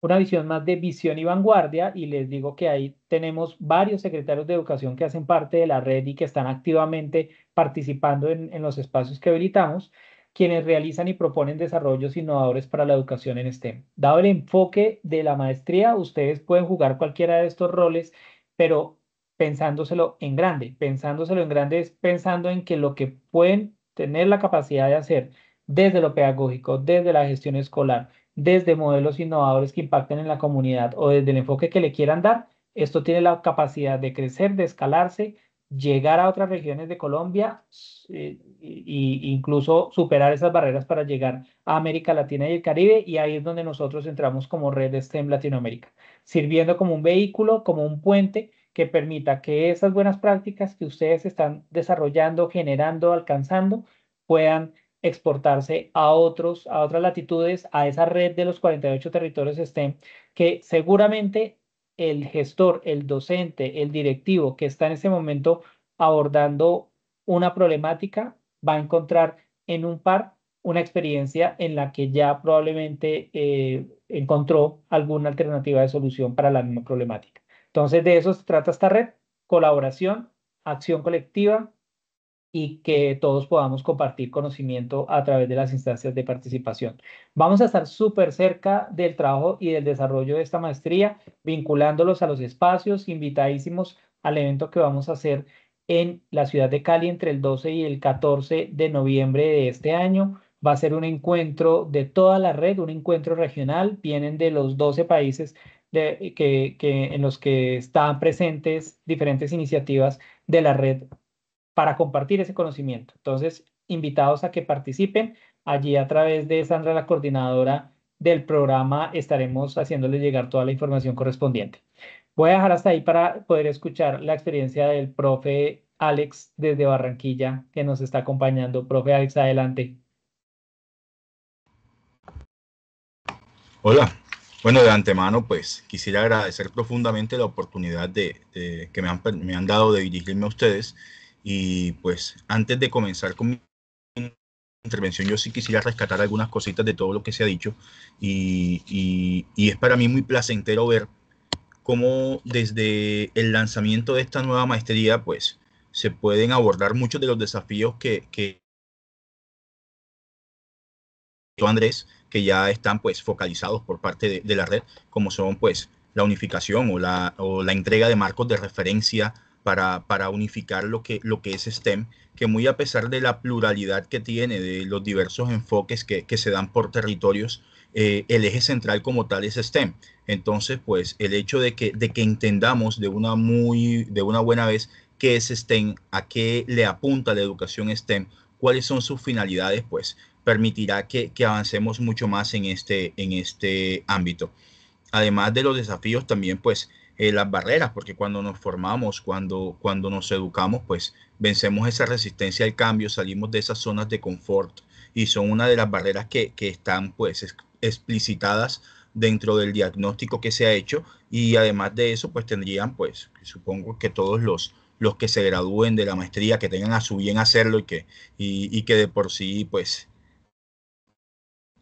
una visión más de visión y vanguardia y les digo que ahí tenemos varios secretarios de educación que hacen parte de la red y que están activamente participando en, los espacios que habilitamos, quienes realizan y proponen desarrollos innovadores para la educación en STEM. Dado el enfoque de la maestría, ustedes pueden jugar cualquiera de estos roles, pero pensándoselo en grande. Pensándoselo en grande es pensando en que lo que pueden tener la capacidad de hacer desde lo pedagógico, desde la gestión escolar, desde modelos innovadores que impacten en la comunidad o desde el enfoque que le quieran dar, esto tiene la capacidad de crecer, de escalarse, llegar a otras regiones de Colombia e incluso superar esas barreras para llegar a América Latina y el Caribe y ahí es donde nosotros entramos como red de STEM Latinoamérica, sirviendo como un vehículo, como un puente que permita que esas buenas prácticas que ustedes están desarrollando, generando, alcanzando, puedan exportarse a, otros, a otras latitudes, a esa red de los 48 territorios STEM, que seguramente el gestor, el docente, el directivo que está en ese momento abordando una problemática va a encontrar en un par una experiencia en la que ya probablemente eh, encontró alguna alternativa de solución para la misma problemática. Entonces, de eso se trata esta red, colaboración, acción colectiva, y que todos podamos compartir conocimiento a través de las instancias de participación. Vamos a estar súper cerca del trabajo y del desarrollo de esta maestría, vinculándolos a los espacios, invitadísimos al evento que vamos a hacer en la ciudad de Cali entre el 12 y el 14 de noviembre de este año. Va a ser un encuentro de toda la red, un encuentro regional. Vienen de los 12 países de, que, que, en los que están presentes diferentes iniciativas de la red para compartir ese conocimiento. Entonces, invitados a que participen. Allí a través de Sandra, la coordinadora del programa, estaremos haciéndoles llegar toda la información correspondiente. Voy a dejar hasta ahí para poder escuchar la experiencia del profe Alex desde Barranquilla, que nos está acompañando. Profe Alex, adelante. Hola. Bueno, de antemano, pues quisiera agradecer profundamente la oportunidad de, que me han, me han dado de dirigirme a ustedes y pues antes de comenzar con mi intervención, yo sí quisiera rescatar algunas cositas de todo lo que se ha dicho y, es para mí muy placentero ver cómo desde el lanzamiento de esta nueva maestría, pues se pueden abordar muchos de los desafíos que, que Andrés, que ya están pues focalizados por parte de, de, la red, como son pues la unificación o la, o la entrega de marcos de referencia para, unificar lo que, es STEM, que muy a pesar de la pluralidad que tiene, de los diversos enfoques que, se dan por territorios, eh, el eje central como tal es STEM. Entonces, pues el hecho de que, de entendamos de una, muy, de una buena vez qué es STEM, a qué le apunta la educación STEM, cuáles son sus finalidades, pues permitirá que, avancemos mucho más en este, en este ámbito. Además de los desafíos, también pues eh, las barreras, porque cuando nos formamos, cuando, cuando nos educamos, pues vencemos esa resistencia al cambio, salimos de esas zonas de confort y son una de las barreras que, están pues explicitadas dentro del diagnóstico que se ha hecho y además de eso pues tendrían pues supongo que todos los los que se gradúen de la maestría que tengan a su bien hacerlo y que y, y que de por sí pues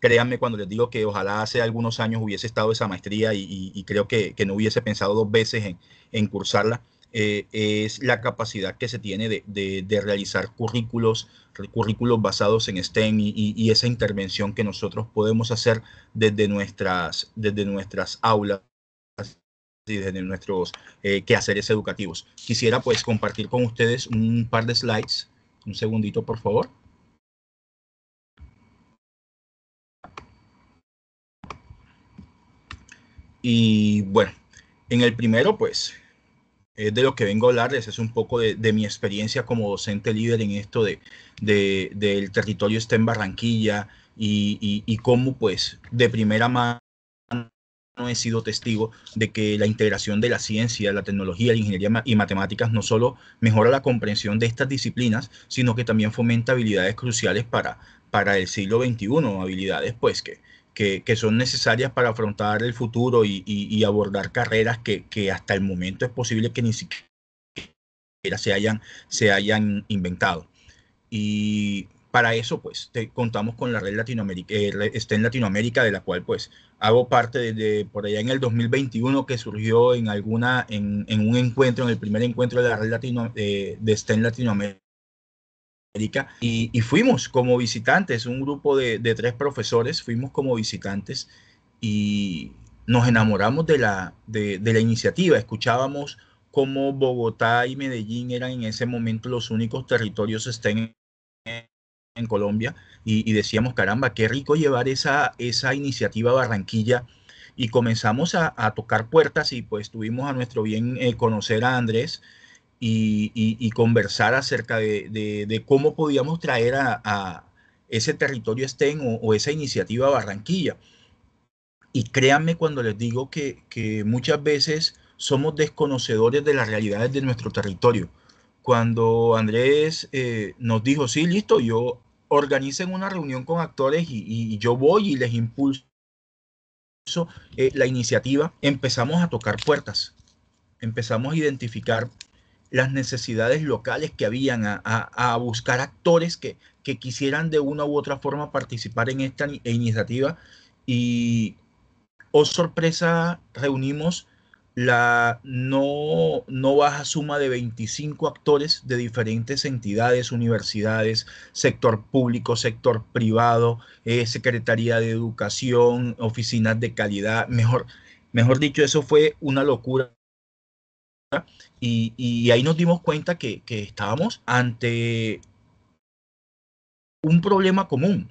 créanme cuando les digo que ojalá hace algunos años hubiese estado esa maestría y, creo que, no hubiese pensado dos veces en, cursarla, eh, es la capacidad que se tiene de, realizar currículos, currículos basados en STEM y, esa intervención que nosotros podemos hacer desde nuestras, desde nuestras aulas y desde nuestros eh, quehaceres educativos. Quisiera pues compartir con ustedes un par de slides. Un segundito, por favor. Y bueno, en el primero, pues, es de lo que vengo a hablarles, es un poco de, mi experiencia como docente líder en esto de, del territorio está en Barranquilla y, cómo, pues, de primera mano he sido testigo de que la integración de la ciencia, la tecnología, la ingeniería y matemáticas no solo mejora la comprensión de estas disciplinas, sino que también fomenta habilidades cruciales para, para el siglo XXI, habilidades pues que, que, son necesarias para afrontar el futuro y, abordar carreras que, hasta el momento es posible que ni siquiera se hayan, se hayan inventado. Y para eso, pues, te, contamos con la red Latinoamérica, eh, está en Latinoamérica, de la cual, pues, hago parte desde por allá en el 2021 que surgió en alguna, en, un encuentro, en el primer encuentro de la red Latino, eh, de STEM Latinoamérica y, fuimos como visitantes, un grupo de, tres profesores, fuimos como visitantes y nos enamoramos de la, de, la iniciativa. Escuchábamos cómo Bogotá y Medellín eran en ese momento los únicos territorios estén en, Colombia y, decíamos, caramba, qué rico llevar esa, esa iniciativa a Barranquilla y comenzamos a, tocar puertas y pues tuvimos a nuestro bien eh, conocer a Andrés, y, conversar acerca de, cómo podíamos traer a, ese territorio STEM o, esa iniciativa Barranquilla. Y créanme cuando les digo que, muchas veces somos desconocedores de las realidades de nuestro territorio. Cuando Andrés eh, nos dijo, sí, listo, yo organicen una reunión con actores y, yo voy y les impulso eh, la iniciativa, empezamos a tocar puertas, empezamos a identificar las necesidades locales que habían, a, buscar actores que, quisieran de una u otra forma participar en esta iniciativa. Y, oh sorpresa, reunimos la no, baja suma de 25 actores de diferentes entidades, universidades, sector público, sector privado, eh, Secretaría de Educación, oficinas de calidad, mejor, mejor dicho, eso fue una locura y, ahí nos dimos cuenta que, estábamos ante un problema común,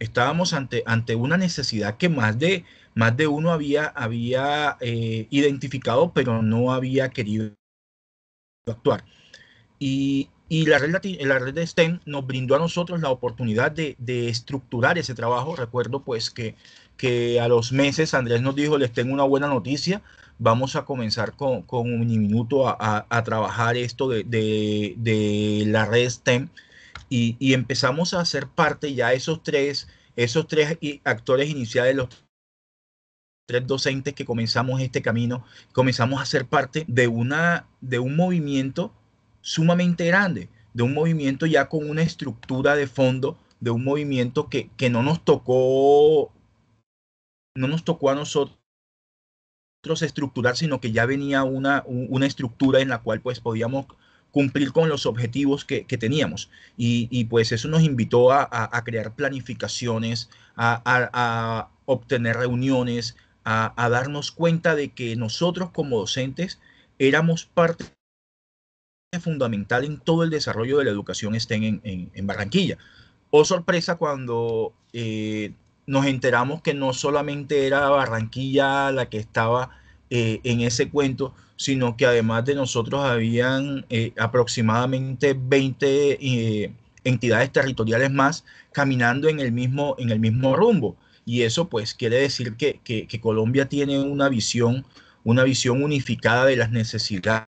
estábamos ante, ante una necesidad que más de, más de uno había, había eh, identificado, pero no había querido actuar. Y, la, red, la red de STEM nos brindó a nosotros la oportunidad de, de estructurar ese trabajo. Recuerdo pues que, que, a los meses Andrés nos dijo, les tengo una buena noticia, Vamos a comenzar con, un minuto a, trabajar esto de, la red STEM y, empezamos a hacer parte ya esos tres, esos tres actores iniciales, los tres docentes que comenzamos este camino, comenzamos a ser parte de, una, de un movimiento sumamente grande, de un movimiento ya con una estructura de fondo, de un movimiento que, que no nos tocó, no nos tocó a nosotros estructurar, sino que ya venía una, una estructura en la cual pues podíamos cumplir con los objetivos que, teníamos. Y, pues eso nos invitó a, crear planificaciones, a, obtener reuniones, a darnos cuenta de que nosotros como docentes éramos parte fundamental en todo el desarrollo de la educación estén en, en, Barranquilla. O oh, sorpresa cuando eh, nos enteramos que no solamente era Barranquilla la que estaba eh, en ese cuento, sino que además de nosotros habían eh, aproximadamente 20 eh, entidades territoriales más caminando en el mismo, en el mismo rumbo. Y eso pues quiere decir que, Colombia tiene una visión, una visión unificada de las necesidades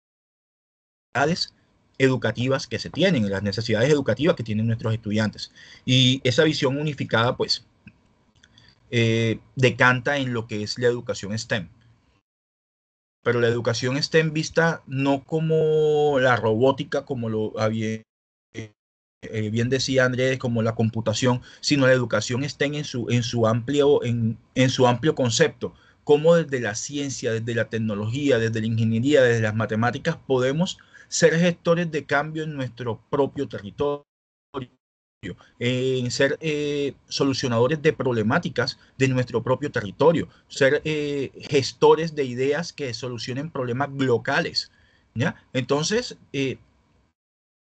educativas que se tienen, las necesidades educativas que tienen nuestros estudiantes. Y esa visión unificada pues eh, decanta en lo que es la educación STEM. Pero la educación STEM vista no como la robótica, como lo había, eh, eh, bien decía Andrés, como la computación, sino la educación STEM en su, en su, amplio, en, en su amplio concepto como desde la ciencia, desde la tecnología, desde la ingeniería, desde las matemáticas podemos ser gestores de cambio en nuestro propio territorio en ser eh, solucionadores de problemáticas de nuestro propio territorio, ser eh, gestores de ideas que solucionen problemas locales. ¿ya? Entonces, eh,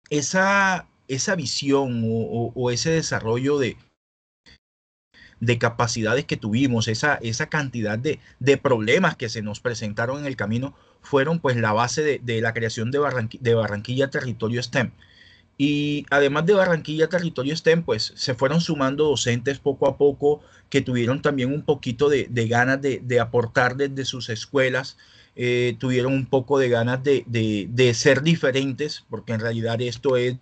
esa, esa visión o, ese desarrollo de, de capacidades que tuvimos, esa, esa cantidad de, problemas que se nos presentaron en el camino, fueron pues la base de, la creación de, de Barranquilla Territorio STEM. Y además de Barranquilla, Territorio stem pues se fueron sumando docentes poco a poco que tuvieron también un poquito de, de ganas de, aportar desde sus escuelas, eh, tuvieron un poco de ganas de, de, ser diferentes, porque en realidad esto es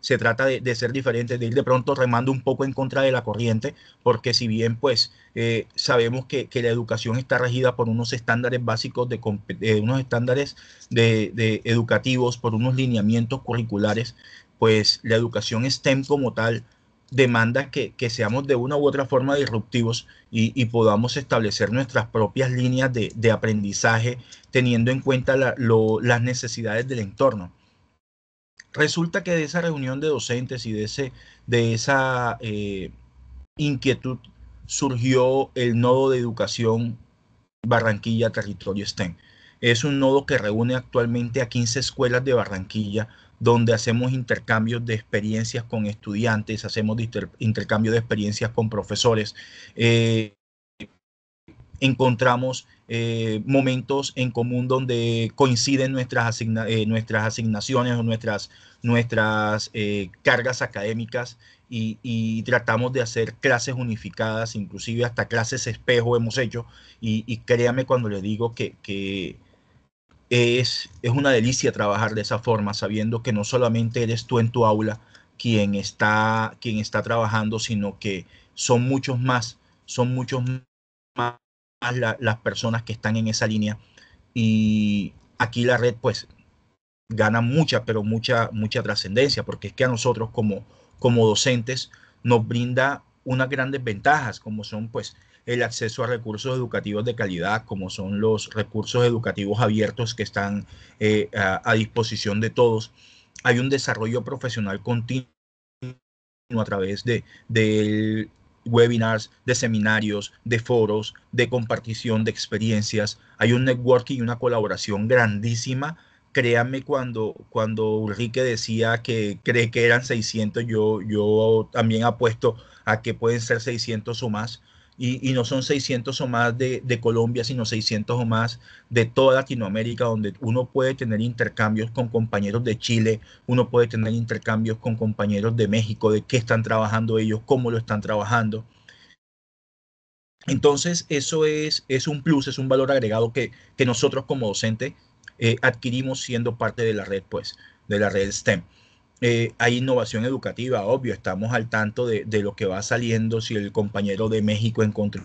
se trata de, ser diferente, de ir de pronto remando un poco en contra de la corriente, porque si bien pues eh, sabemos que, la educación está regida por unos estándares básicos, de, eh, unos estándares de, educativos, por unos lineamientos curriculares, pues la educación STEM como tal demanda que, seamos de una u otra forma disruptivos y, podamos establecer nuestras propias líneas de, aprendizaje teniendo en cuenta las necesidades del entorno Resulta que de esa reunión de docentes y de, ese, de esa eh, inquietud surgió el nodo de educación Barranquilla Territorio STEM. Es un nodo que reúne actualmente a 15 escuelas de Barranquilla donde hacemos intercambios de experiencias con estudiantes, hacemos intercambio de experiencias con profesores. Eh, encontramos eh, momentos en común donde coinciden nuestras, eh, asignaciones o nuestras, nuestras eh, cargas académicas y, tratamos de hacer clases unificadas, inclusive hasta clases espejo hemos hecho y, créame cuando le digo que, es, es una delicia trabajar de esa forma, sabiendo que no solamente eres tú en tu aula quien está, quien está trabajando, sino que son muchos más, son muchos más las personas que están en esa línea. Y aquí la red pues gana mucha, pero mucha, mucha trascendencia, porque es que a nosotros como, como docentes nos brinda unas grandes ventajas, como son pues el acceso a recursos educativos de calidad, como son los recursos educativos abiertos que están eh, a, disposición de todos. Hay un desarrollo profesional continuo a través de, del webinars, de seminarios, de foros, de compartición de experiencias. Hay un networking y una colaboración grandísima. Créanme cuando, cuando Ulrike decía que cree que eran 600, yo, yo también apuesto a que pueden ser 600 o más y, no son 600 o más de, de, Colombia, sino 600 o más de toda Latinoamérica, donde uno puede tener intercambios con compañeros de Chile, uno puede tener intercambios con compañeros de México, de qué están trabajando ellos, cómo lo están trabajando. Entonces, eso es, es un plus, es un valor agregado que, que nosotros como docente eh, adquirimos siendo parte de la red, pues, de la red STEM. Eh, hay innovación educativa, obvio, estamos al tanto de, lo que va saliendo, si el compañero de México encontró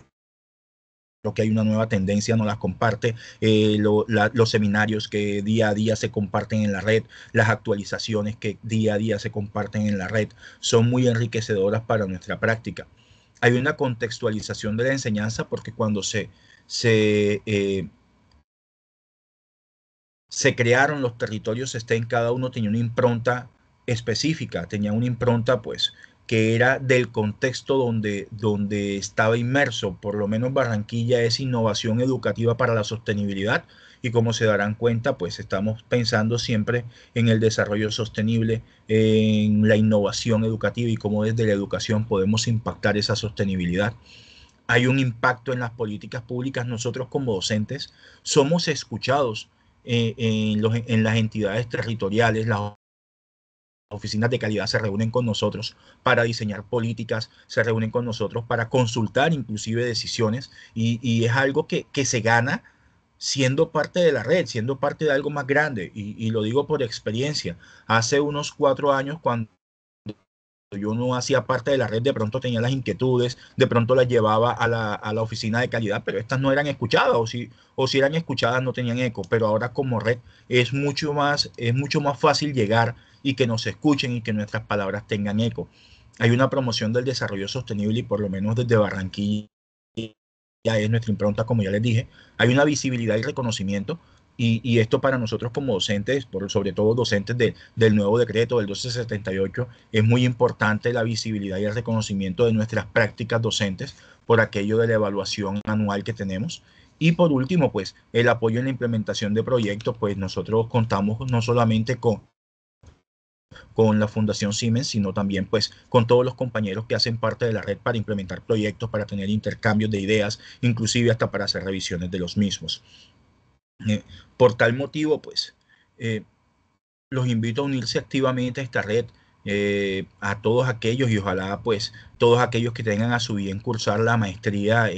que hay una nueva tendencia, no las comparte, eh, los seminarios que día a día se comparten en la red, las actualizaciones que día a día se comparten en la red, son muy enriquecedoras para nuestra práctica. Hay una contextualización de la enseñanza porque cuando se, se eh, se crearon los territorios en cada uno tenía una impronta específica, tenía una impronta pues que era del contexto donde, donde estaba inmerso, por lo menos Barranquilla es innovación educativa para la sostenibilidad y como se darán cuenta, pues estamos pensando siempre en el desarrollo sostenible, en la innovación educativa y cómo desde la educación podemos impactar esa sostenibilidad hay un impacto en las políticas públicas, nosotros como docentes somos escuchados eh, en, en, las entidades territoriales, las oficinas de calidad se reúnen con nosotros para diseñar políticas, se reúnen con nosotros para consultar inclusive decisiones y, es algo que, se gana siendo parte de la red, siendo parte de algo más grande. Y, lo digo por experiencia. Hace unos cuatro años cuando yo no hacía parte de la red, de pronto tenía las inquietudes, de pronto las llevaba a la, oficina de calidad, pero estas no eran escuchadas o si, o si eran escuchadas no tenían eco, pero ahora como red es mucho más, es mucho más fácil llegar y que nos escuchen y que nuestras palabras tengan eco. Hay una promoción del desarrollo sostenible y por lo menos desde Barranquilla ya es nuestra impronta, como ya les dije. Hay una visibilidad y reconocimiento y, esto para nosotros como docentes, por, sobre todo docentes de, del nuevo decreto del 1278, es muy importante la visibilidad y el reconocimiento de nuestras prácticas docentes por aquello de la evaluación anual que tenemos. Y por último, pues el apoyo en la implementación de proyectos, pues nosotros contamos no solamente con, con la Fundación Siemens, sino también pues con todos los compañeros que hacen parte de la red para implementar proyectos, para tener intercambios de ideas, inclusive hasta para hacer revisiones de los mismos. Eh, por tal motivo, pues, eh, los invito a unirse activamente a esta red, eh, a todos aquellos y ojalá, pues, todos aquellos que tengan a su bien cursar la maestría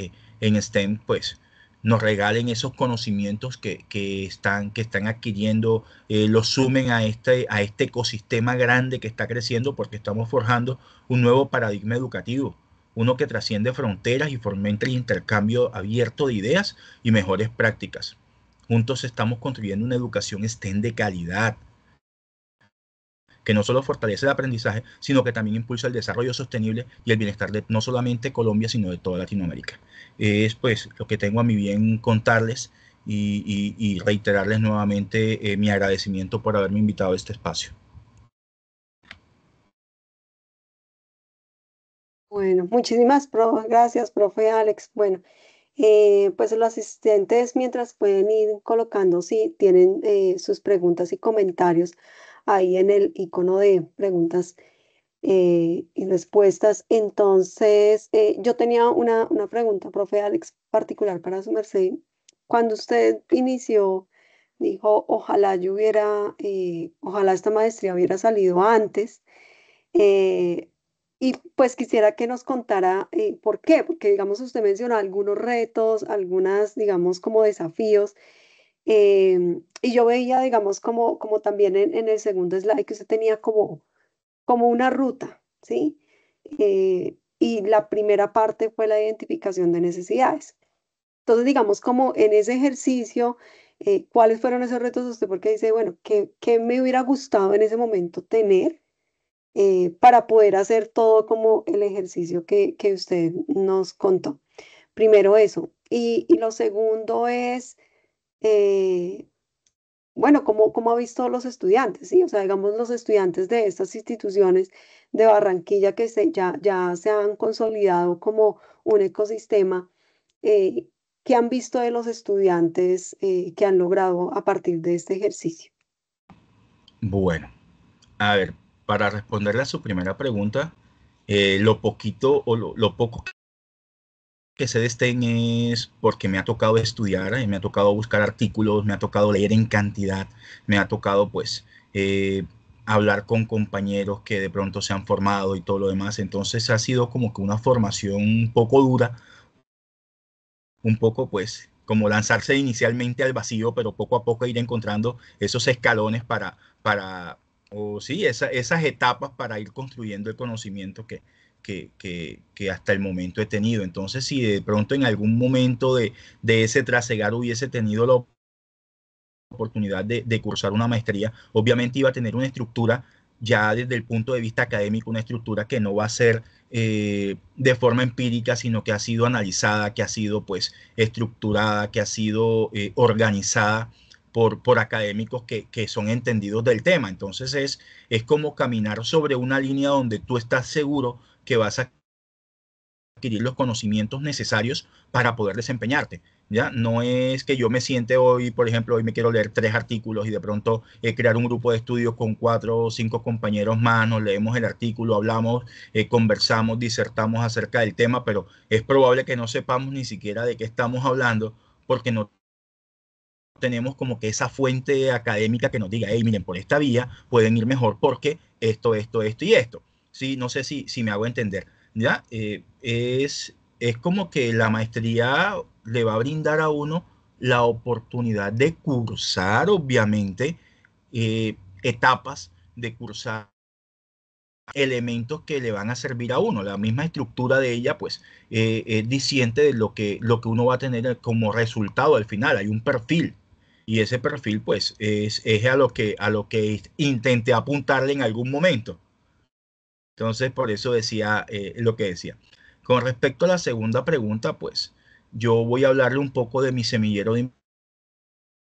en STEM, pues, nos regalen esos conocimientos que, están, que están adquiriendo, eh, los sumen a este, a este ecosistema grande que está creciendo porque estamos forjando un nuevo paradigma educativo, uno que trasciende fronteras y fomenta el intercambio abierto de ideas y mejores prácticas. Juntos estamos construyendo una educación STEM de calidad, que no solo fortalece el aprendizaje, sino que también impulsa el desarrollo sostenible y el bienestar de no solamente Colombia, sino de toda Latinoamérica. Es pues lo que tengo a mi bien contarles y, reiterarles nuevamente eh, mi agradecimiento por haberme invitado a este espacio. Bueno, muchísimas gracias, profe Alex. Bueno, eh, pues los asistentes mientras pueden ir colocando si tienen eh, sus preguntas y comentarios ahí en el icono de preguntas eh, y respuestas. Entonces, eh, yo tenía una, pregunta, profe Alex, particular para su merced. Cuando usted inició, dijo, ojalá yo hubiera, eh, ojalá esta maestría hubiera salido antes. Y pues quisiera que nos contara por qué, porque digamos usted mencionó algunos retos, algunas, digamos, como desafíos Em, y yo veía, digamos, como, como también en, el segundo slide, que usted tenía como, como una ruta, ¿sí? Eh, y la primera parte fue la identificación de necesidades. Entonces, digamos, como en ese ejercicio, eh, ¿cuáles fueron esos retos usted? Porque dice, bueno, ¿qué, qué me hubiera gustado en ese momento tener eh, para poder hacer todo como el ejercicio que, usted nos contó? Primero eso. y lo segundo es eh, bueno, ¿cómo, ¿cómo, ha visto los estudiantes? ¿sí? O sea, digamos, los estudiantes de estas instituciones de Barranquilla que se, ya, ya se han consolidado como un ecosistema, eh, ¿qué han visto de los estudiantes eh, que han logrado a partir de este ejercicio? Bueno, a ver, para responderle a su primera pregunta, lo poquito o lo, lo, poco que se destén es porque me ha tocado estudiar, eh, me ha tocado buscar artículos, me ha tocado leer en cantidad, me ha tocado pues eh, hablar con compañeros que de pronto se han formado y todo lo demás. Entonces ha sido como que una formación un poco dura, un poco pues como lanzarse inicialmente al vacío, pero poco a poco ir encontrando esos escalones para, para o sí, esas etapas para ir construyendo el conocimiento que, que, hasta el momento he tenido. Entonces, si de pronto en algún momento de, ese trasegar hubiese tenido la oportunidad de, cursar una maestría, obviamente iba a tener una estructura ya desde el punto de vista académico, una estructura que no va a ser eh, de forma empírica, sino que ha sido analizada, que ha sido pues estructurada, que ha sido eh, organizada por, por académicos que, son entendidos del tema. Entonces es, es como caminar sobre una línea donde tú estás seguro que vas a adquirir los conocimientos necesarios para poder desempeñarte. ¿ya? No es que yo me siente hoy, por ejemplo, hoy me quiero leer tres artículos y de pronto eh, crear un grupo de estudios con cuatro o cinco compañeros más, nos leemos el artículo, hablamos, eh, conversamos, disertamos acerca del tema, pero es probable que no sepamos ni siquiera de qué estamos hablando porque no tenemos como que esa fuente académica que nos diga, hey, miren, por esta vía pueden ir mejor porque esto, esto, esto y esto. ¿sí? No sé si, si me hago entender, ¿ya? Eh, es, es como que la maestría le va a brindar a uno la oportunidad de cursar, obviamente, eh, etapas, de cursar elementos que le van a servir a uno. La misma estructura de ella, pues, eh, es disiente de lo que, lo que uno va a tener como resultado al final. Hay un perfil. Y ese perfil, pues, es, es a lo que, a lo que intenté apuntarle en algún momento. Entonces, por eso decía eh, lo que decía. Con respecto a la segunda pregunta, pues yo voy a hablarle un poco de mi semillero de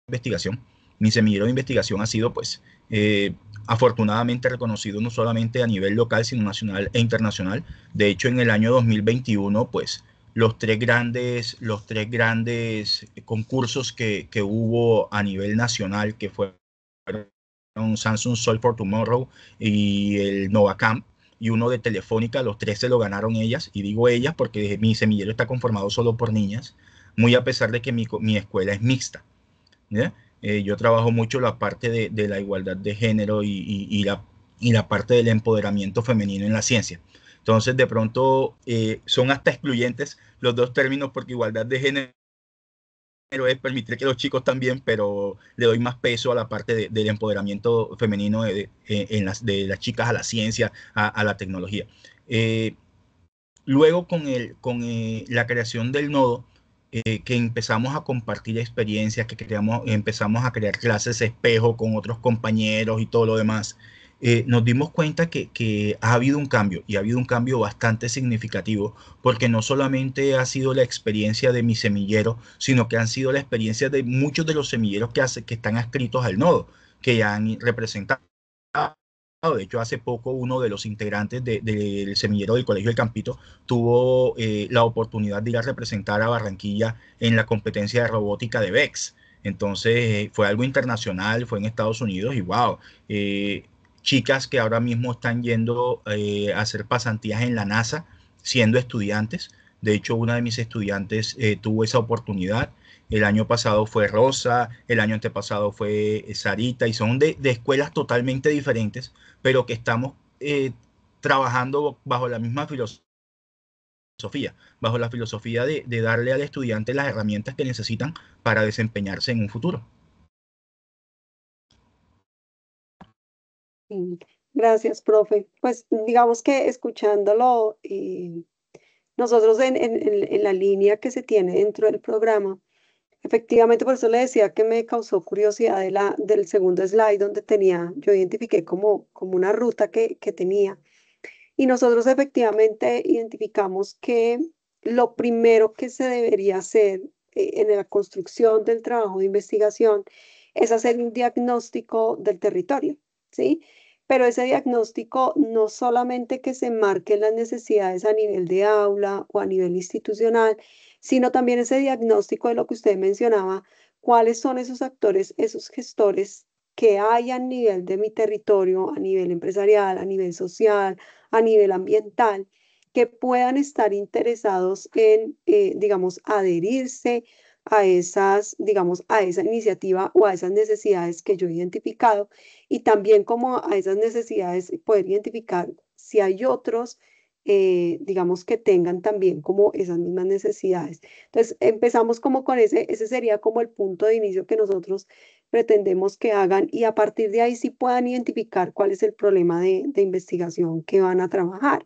investigación. Mi semillero de investigación ha sido, pues, eh, afortunadamente reconocido no solamente a nivel local, sino nacional e internacional. De hecho, en el año 2021, pues, los tres grandes, los tres grandes concursos que, que hubo a nivel nacional, que fueron Samsung Sol for Tomorrow y el Novacamp, y uno de Telefónica, los tres se lo ganaron ellas, y digo ellas porque mi semillero está conformado solo por niñas, muy a pesar de que mi, escuela es mixta. Eh, yo trabajo mucho la parte de, la igualdad de género y, la, parte del empoderamiento femenino en la ciencia. Entonces, de pronto, eh, son hasta excluyentes los dos términos porque igualdad de género pero es permitir que los chicos también, pero le doy más peso a la parte del empoderamiento femenino de, las, chicas a la ciencia, a, la tecnología. Eh, luego con, el, con eh, la creación del nodo, eh, que empezamos a compartir experiencias, que creamos, empezamos a crear clases espejo con otros compañeros y todo lo demás. Eh, nos dimos cuenta que, ha habido un cambio y ha habido un cambio bastante significativo porque no solamente ha sido la experiencia de mi semillero, sino que han sido la experiencia de muchos de los semilleros que, que están adscritos al nodo, que ya han representado. De hecho, hace poco uno de los integrantes del semillero del Colegio del Campito tuvo eh, la oportunidad de ir a representar a Barranquilla en la competencia de robótica de VEX. Entonces, eh, fue algo internacional, fue en Estados Unidos y wow, eh, chicas que ahora mismo están yendo eh, a hacer pasantías en la NASA siendo estudiantes. De hecho, una de mis estudiantes eh, tuvo esa oportunidad. El año pasado fue Rosa, el año antepasado fue eh, Sarita, y son de, escuelas totalmente diferentes, pero que estamos trabajando bajo la misma filosofía, bajo la filosofía de, de darle al estudiante las herramientas que necesitan para desempeñarse en un futuro. Gracias, profe. Pues digamos que escuchándolo, y eh, nosotros en, la línea que se tiene dentro del programa, efectivamente por eso le decía que me causó curiosidad de la, del segundo slide donde tenía, yo identifiqué como, como una ruta que, tenía. Y nosotros efectivamente identificamos que lo primero que se debería hacer eh, en la construcción del trabajo de investigación es hacer un diagnóstico del territorio ¿sí? Pero ese diagnóstico no solamente que se marquen las necesidades a nivel de aula o a nivel institucional, sino también ese diagnóstico de lo que usted mencionaba, cuáles son esos actores, esos gestores que hay a nivel de mi territorio, a nivel empresarial, a nivel social, a nivel ambiental, que puedan estar interesados en, eh, digamos, adherirse a esas, digamos, a esa iniciativa o a esas necesidades que yo he identificado y también como a esas necesidades poder identificar si hay otros, eh, digamos, que tengan también como esas mismas necesidades. Entonces, empezamos como con ese, ese sería como el punto de inicio que nosotros pretendemos que hagan y a partir de ahí sí puedan identificar cuál es el problema de, de investigación que van a trabajar.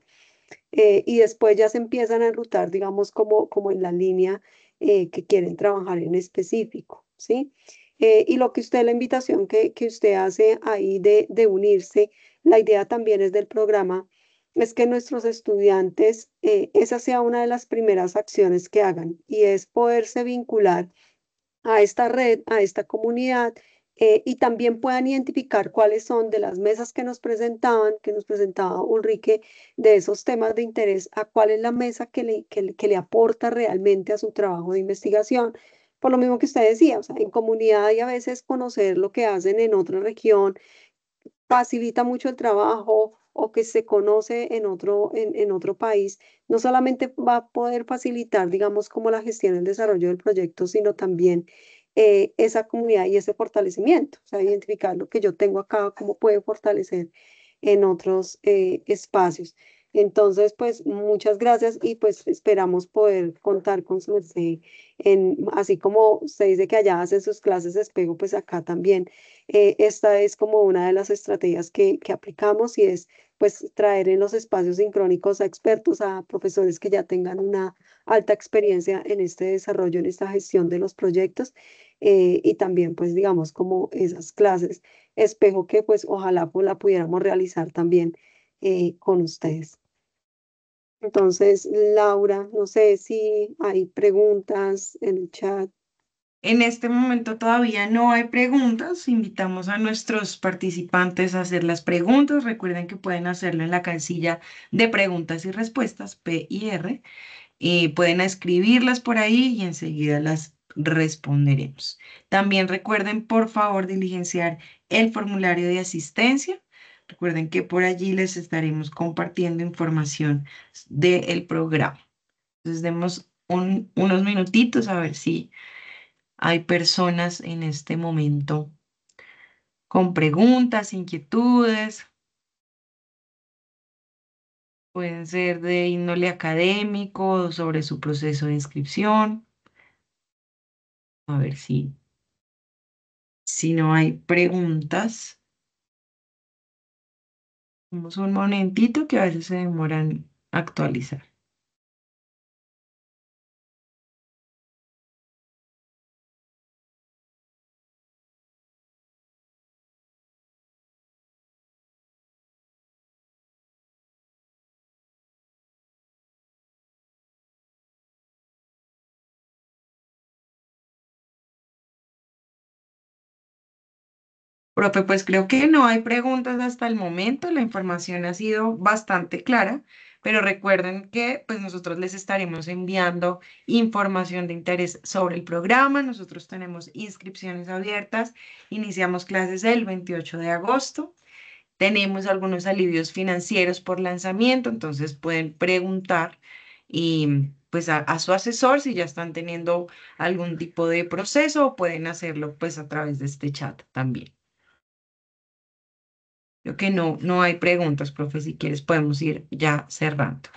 Eh, y después ya se empiezan a enrutar, digamos, como, como en la línea eh, que quieren trabajar en específico, ¿sí? Eh, y lo que usted, la invitación que, usted hace ahí de, de, unirse, la idea también es del programa, es que nuestros estudiantes, eh, esa sea una de las primeras acciones que hagan y es poderse vincular a esta red, a esta comunidad eh, y también puedan identificar cuáles son de las mesas que nos presentaban, que nos presentaba Ulrike, de esos temas de interés, a cuál es la mesa que le, aporta realmente a su trabajo de investigación. Por lo mismo que usted decía, o sea, en comunidad y a veces conocer lo que hacen en otra región facilita mucho el trabajo o que se conoce en otro, en, en otro país, no solamente va a poder facilitar, digamos, como la gestión y el desarrollo del proyecto, sino también eh, esa comunidad y ese fortalecimiento, o sea, identificar lo que yo tengo acá, cómo puede fortalecer en otros eh, espacios. Entonces, pues muchas gracias y pues esperamos poder contar con su así como se dice que allá hacen sus clases espejo, pues acá también. Eh, esta es como una de las estrategias que, aplicamos y es pues traer en los espacios sincrónicos a expertos, a profesores que ya tengan una alta experiencia en este desarrollo, en esta gestión de los proyectos eh, y también pues digamos como esas clases espejo que pues ojalá pues, la pudiéramos realizar también eh, con ustedes. Entonces, Laura, no sé si hay preguntas en el chat. En este momento todavía no hay preguntas. Invitamos a nuestros participantes a hacer las preguntas. Recuerden que pueden hacerlo en la casilla de preguntas y respuestas, PIR. Y eh, pueden escribirlas por ahí y enseguida las responderemos. También recuerden, por favor, diligenciar el formulario de asistencia Recuerden que por allí les estaremos compartiendo información del programa. Entonces demos unos minutitos a ver si hay personas en este momento con preguntas, inquietudes. Pueden ser de índole académico o sobre su proceso de inscripción. A ver si, si no hay preguntas un momentito que a veces se demoran actualizar. Profe, pues creo que no hay preguntas hasta el momento, la información ha sido bastante clara, pero recuerden que pues nosotros les estaremos enviando información de interés sobre el programa, nosotros tenemos inscripciones abiertas, iniciamos clases el 28 de agosto, tenemos algunos alivios financieros por lanzamiento, entonces pueden preguntar y pues a, su asesor si ya están teniendo algún tipo de proceso o pueden hacerlo pues a través de este chat también. Creo que no, no hay preguntas, profe. Si quieres, podemos ir ya cerrando.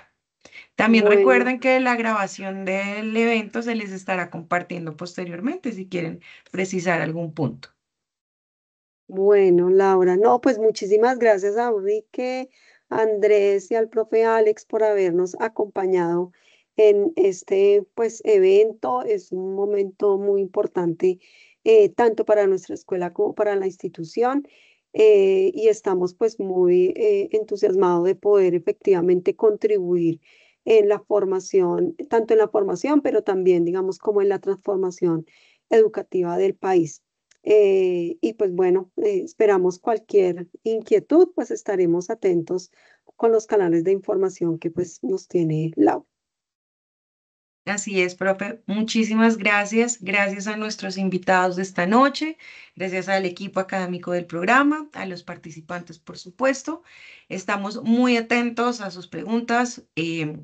También recuerden que la grabación del evento se les estará compartiendo posteriormente si quieren precisar algún punto. Bueno, Laura, no, pues muchísimas gracias a Enrique, Andrés y al profe Alex por habernos acompañado en este pues evento. Es un momento muy importante eh, tanto para nuestra escuela como para la institución. Eh, y estamos pues muy eh, entusiasmados de poder efectivamente contribuir en la formación, tanto en la formación, pero también digamos como en la transformación educativa del país. Eh, y pues bueno, esperamos cualquier inquietud, pues estaremos atentos con los canales de información que pues nos tiene Lau. Así es, profe. Muchísimas gracias. Gracias a nuestros invitados de esta noche, gracias al equipo académico del programa, a los participantes, por supuesto. Estamos muy atentos a sus preguntas. Eh,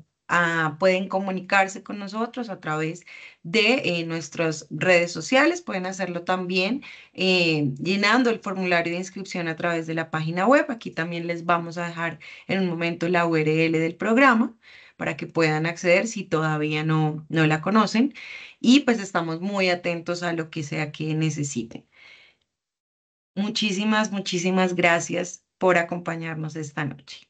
pueden comunicarse con nosotros a través de eh, nuestras redes sociales. Pueden hacerlo también eh, llenando el formulario de inscripción a través de la página web. Aquí también les vamos a dejar en un momento la URL del programa para que puedan acceder si todavía no, no la conocen. Y pues estamos muy atentos a lo que sea que necesiten. Muchísimas, muchísimas gracias por acompañarnos esta noche.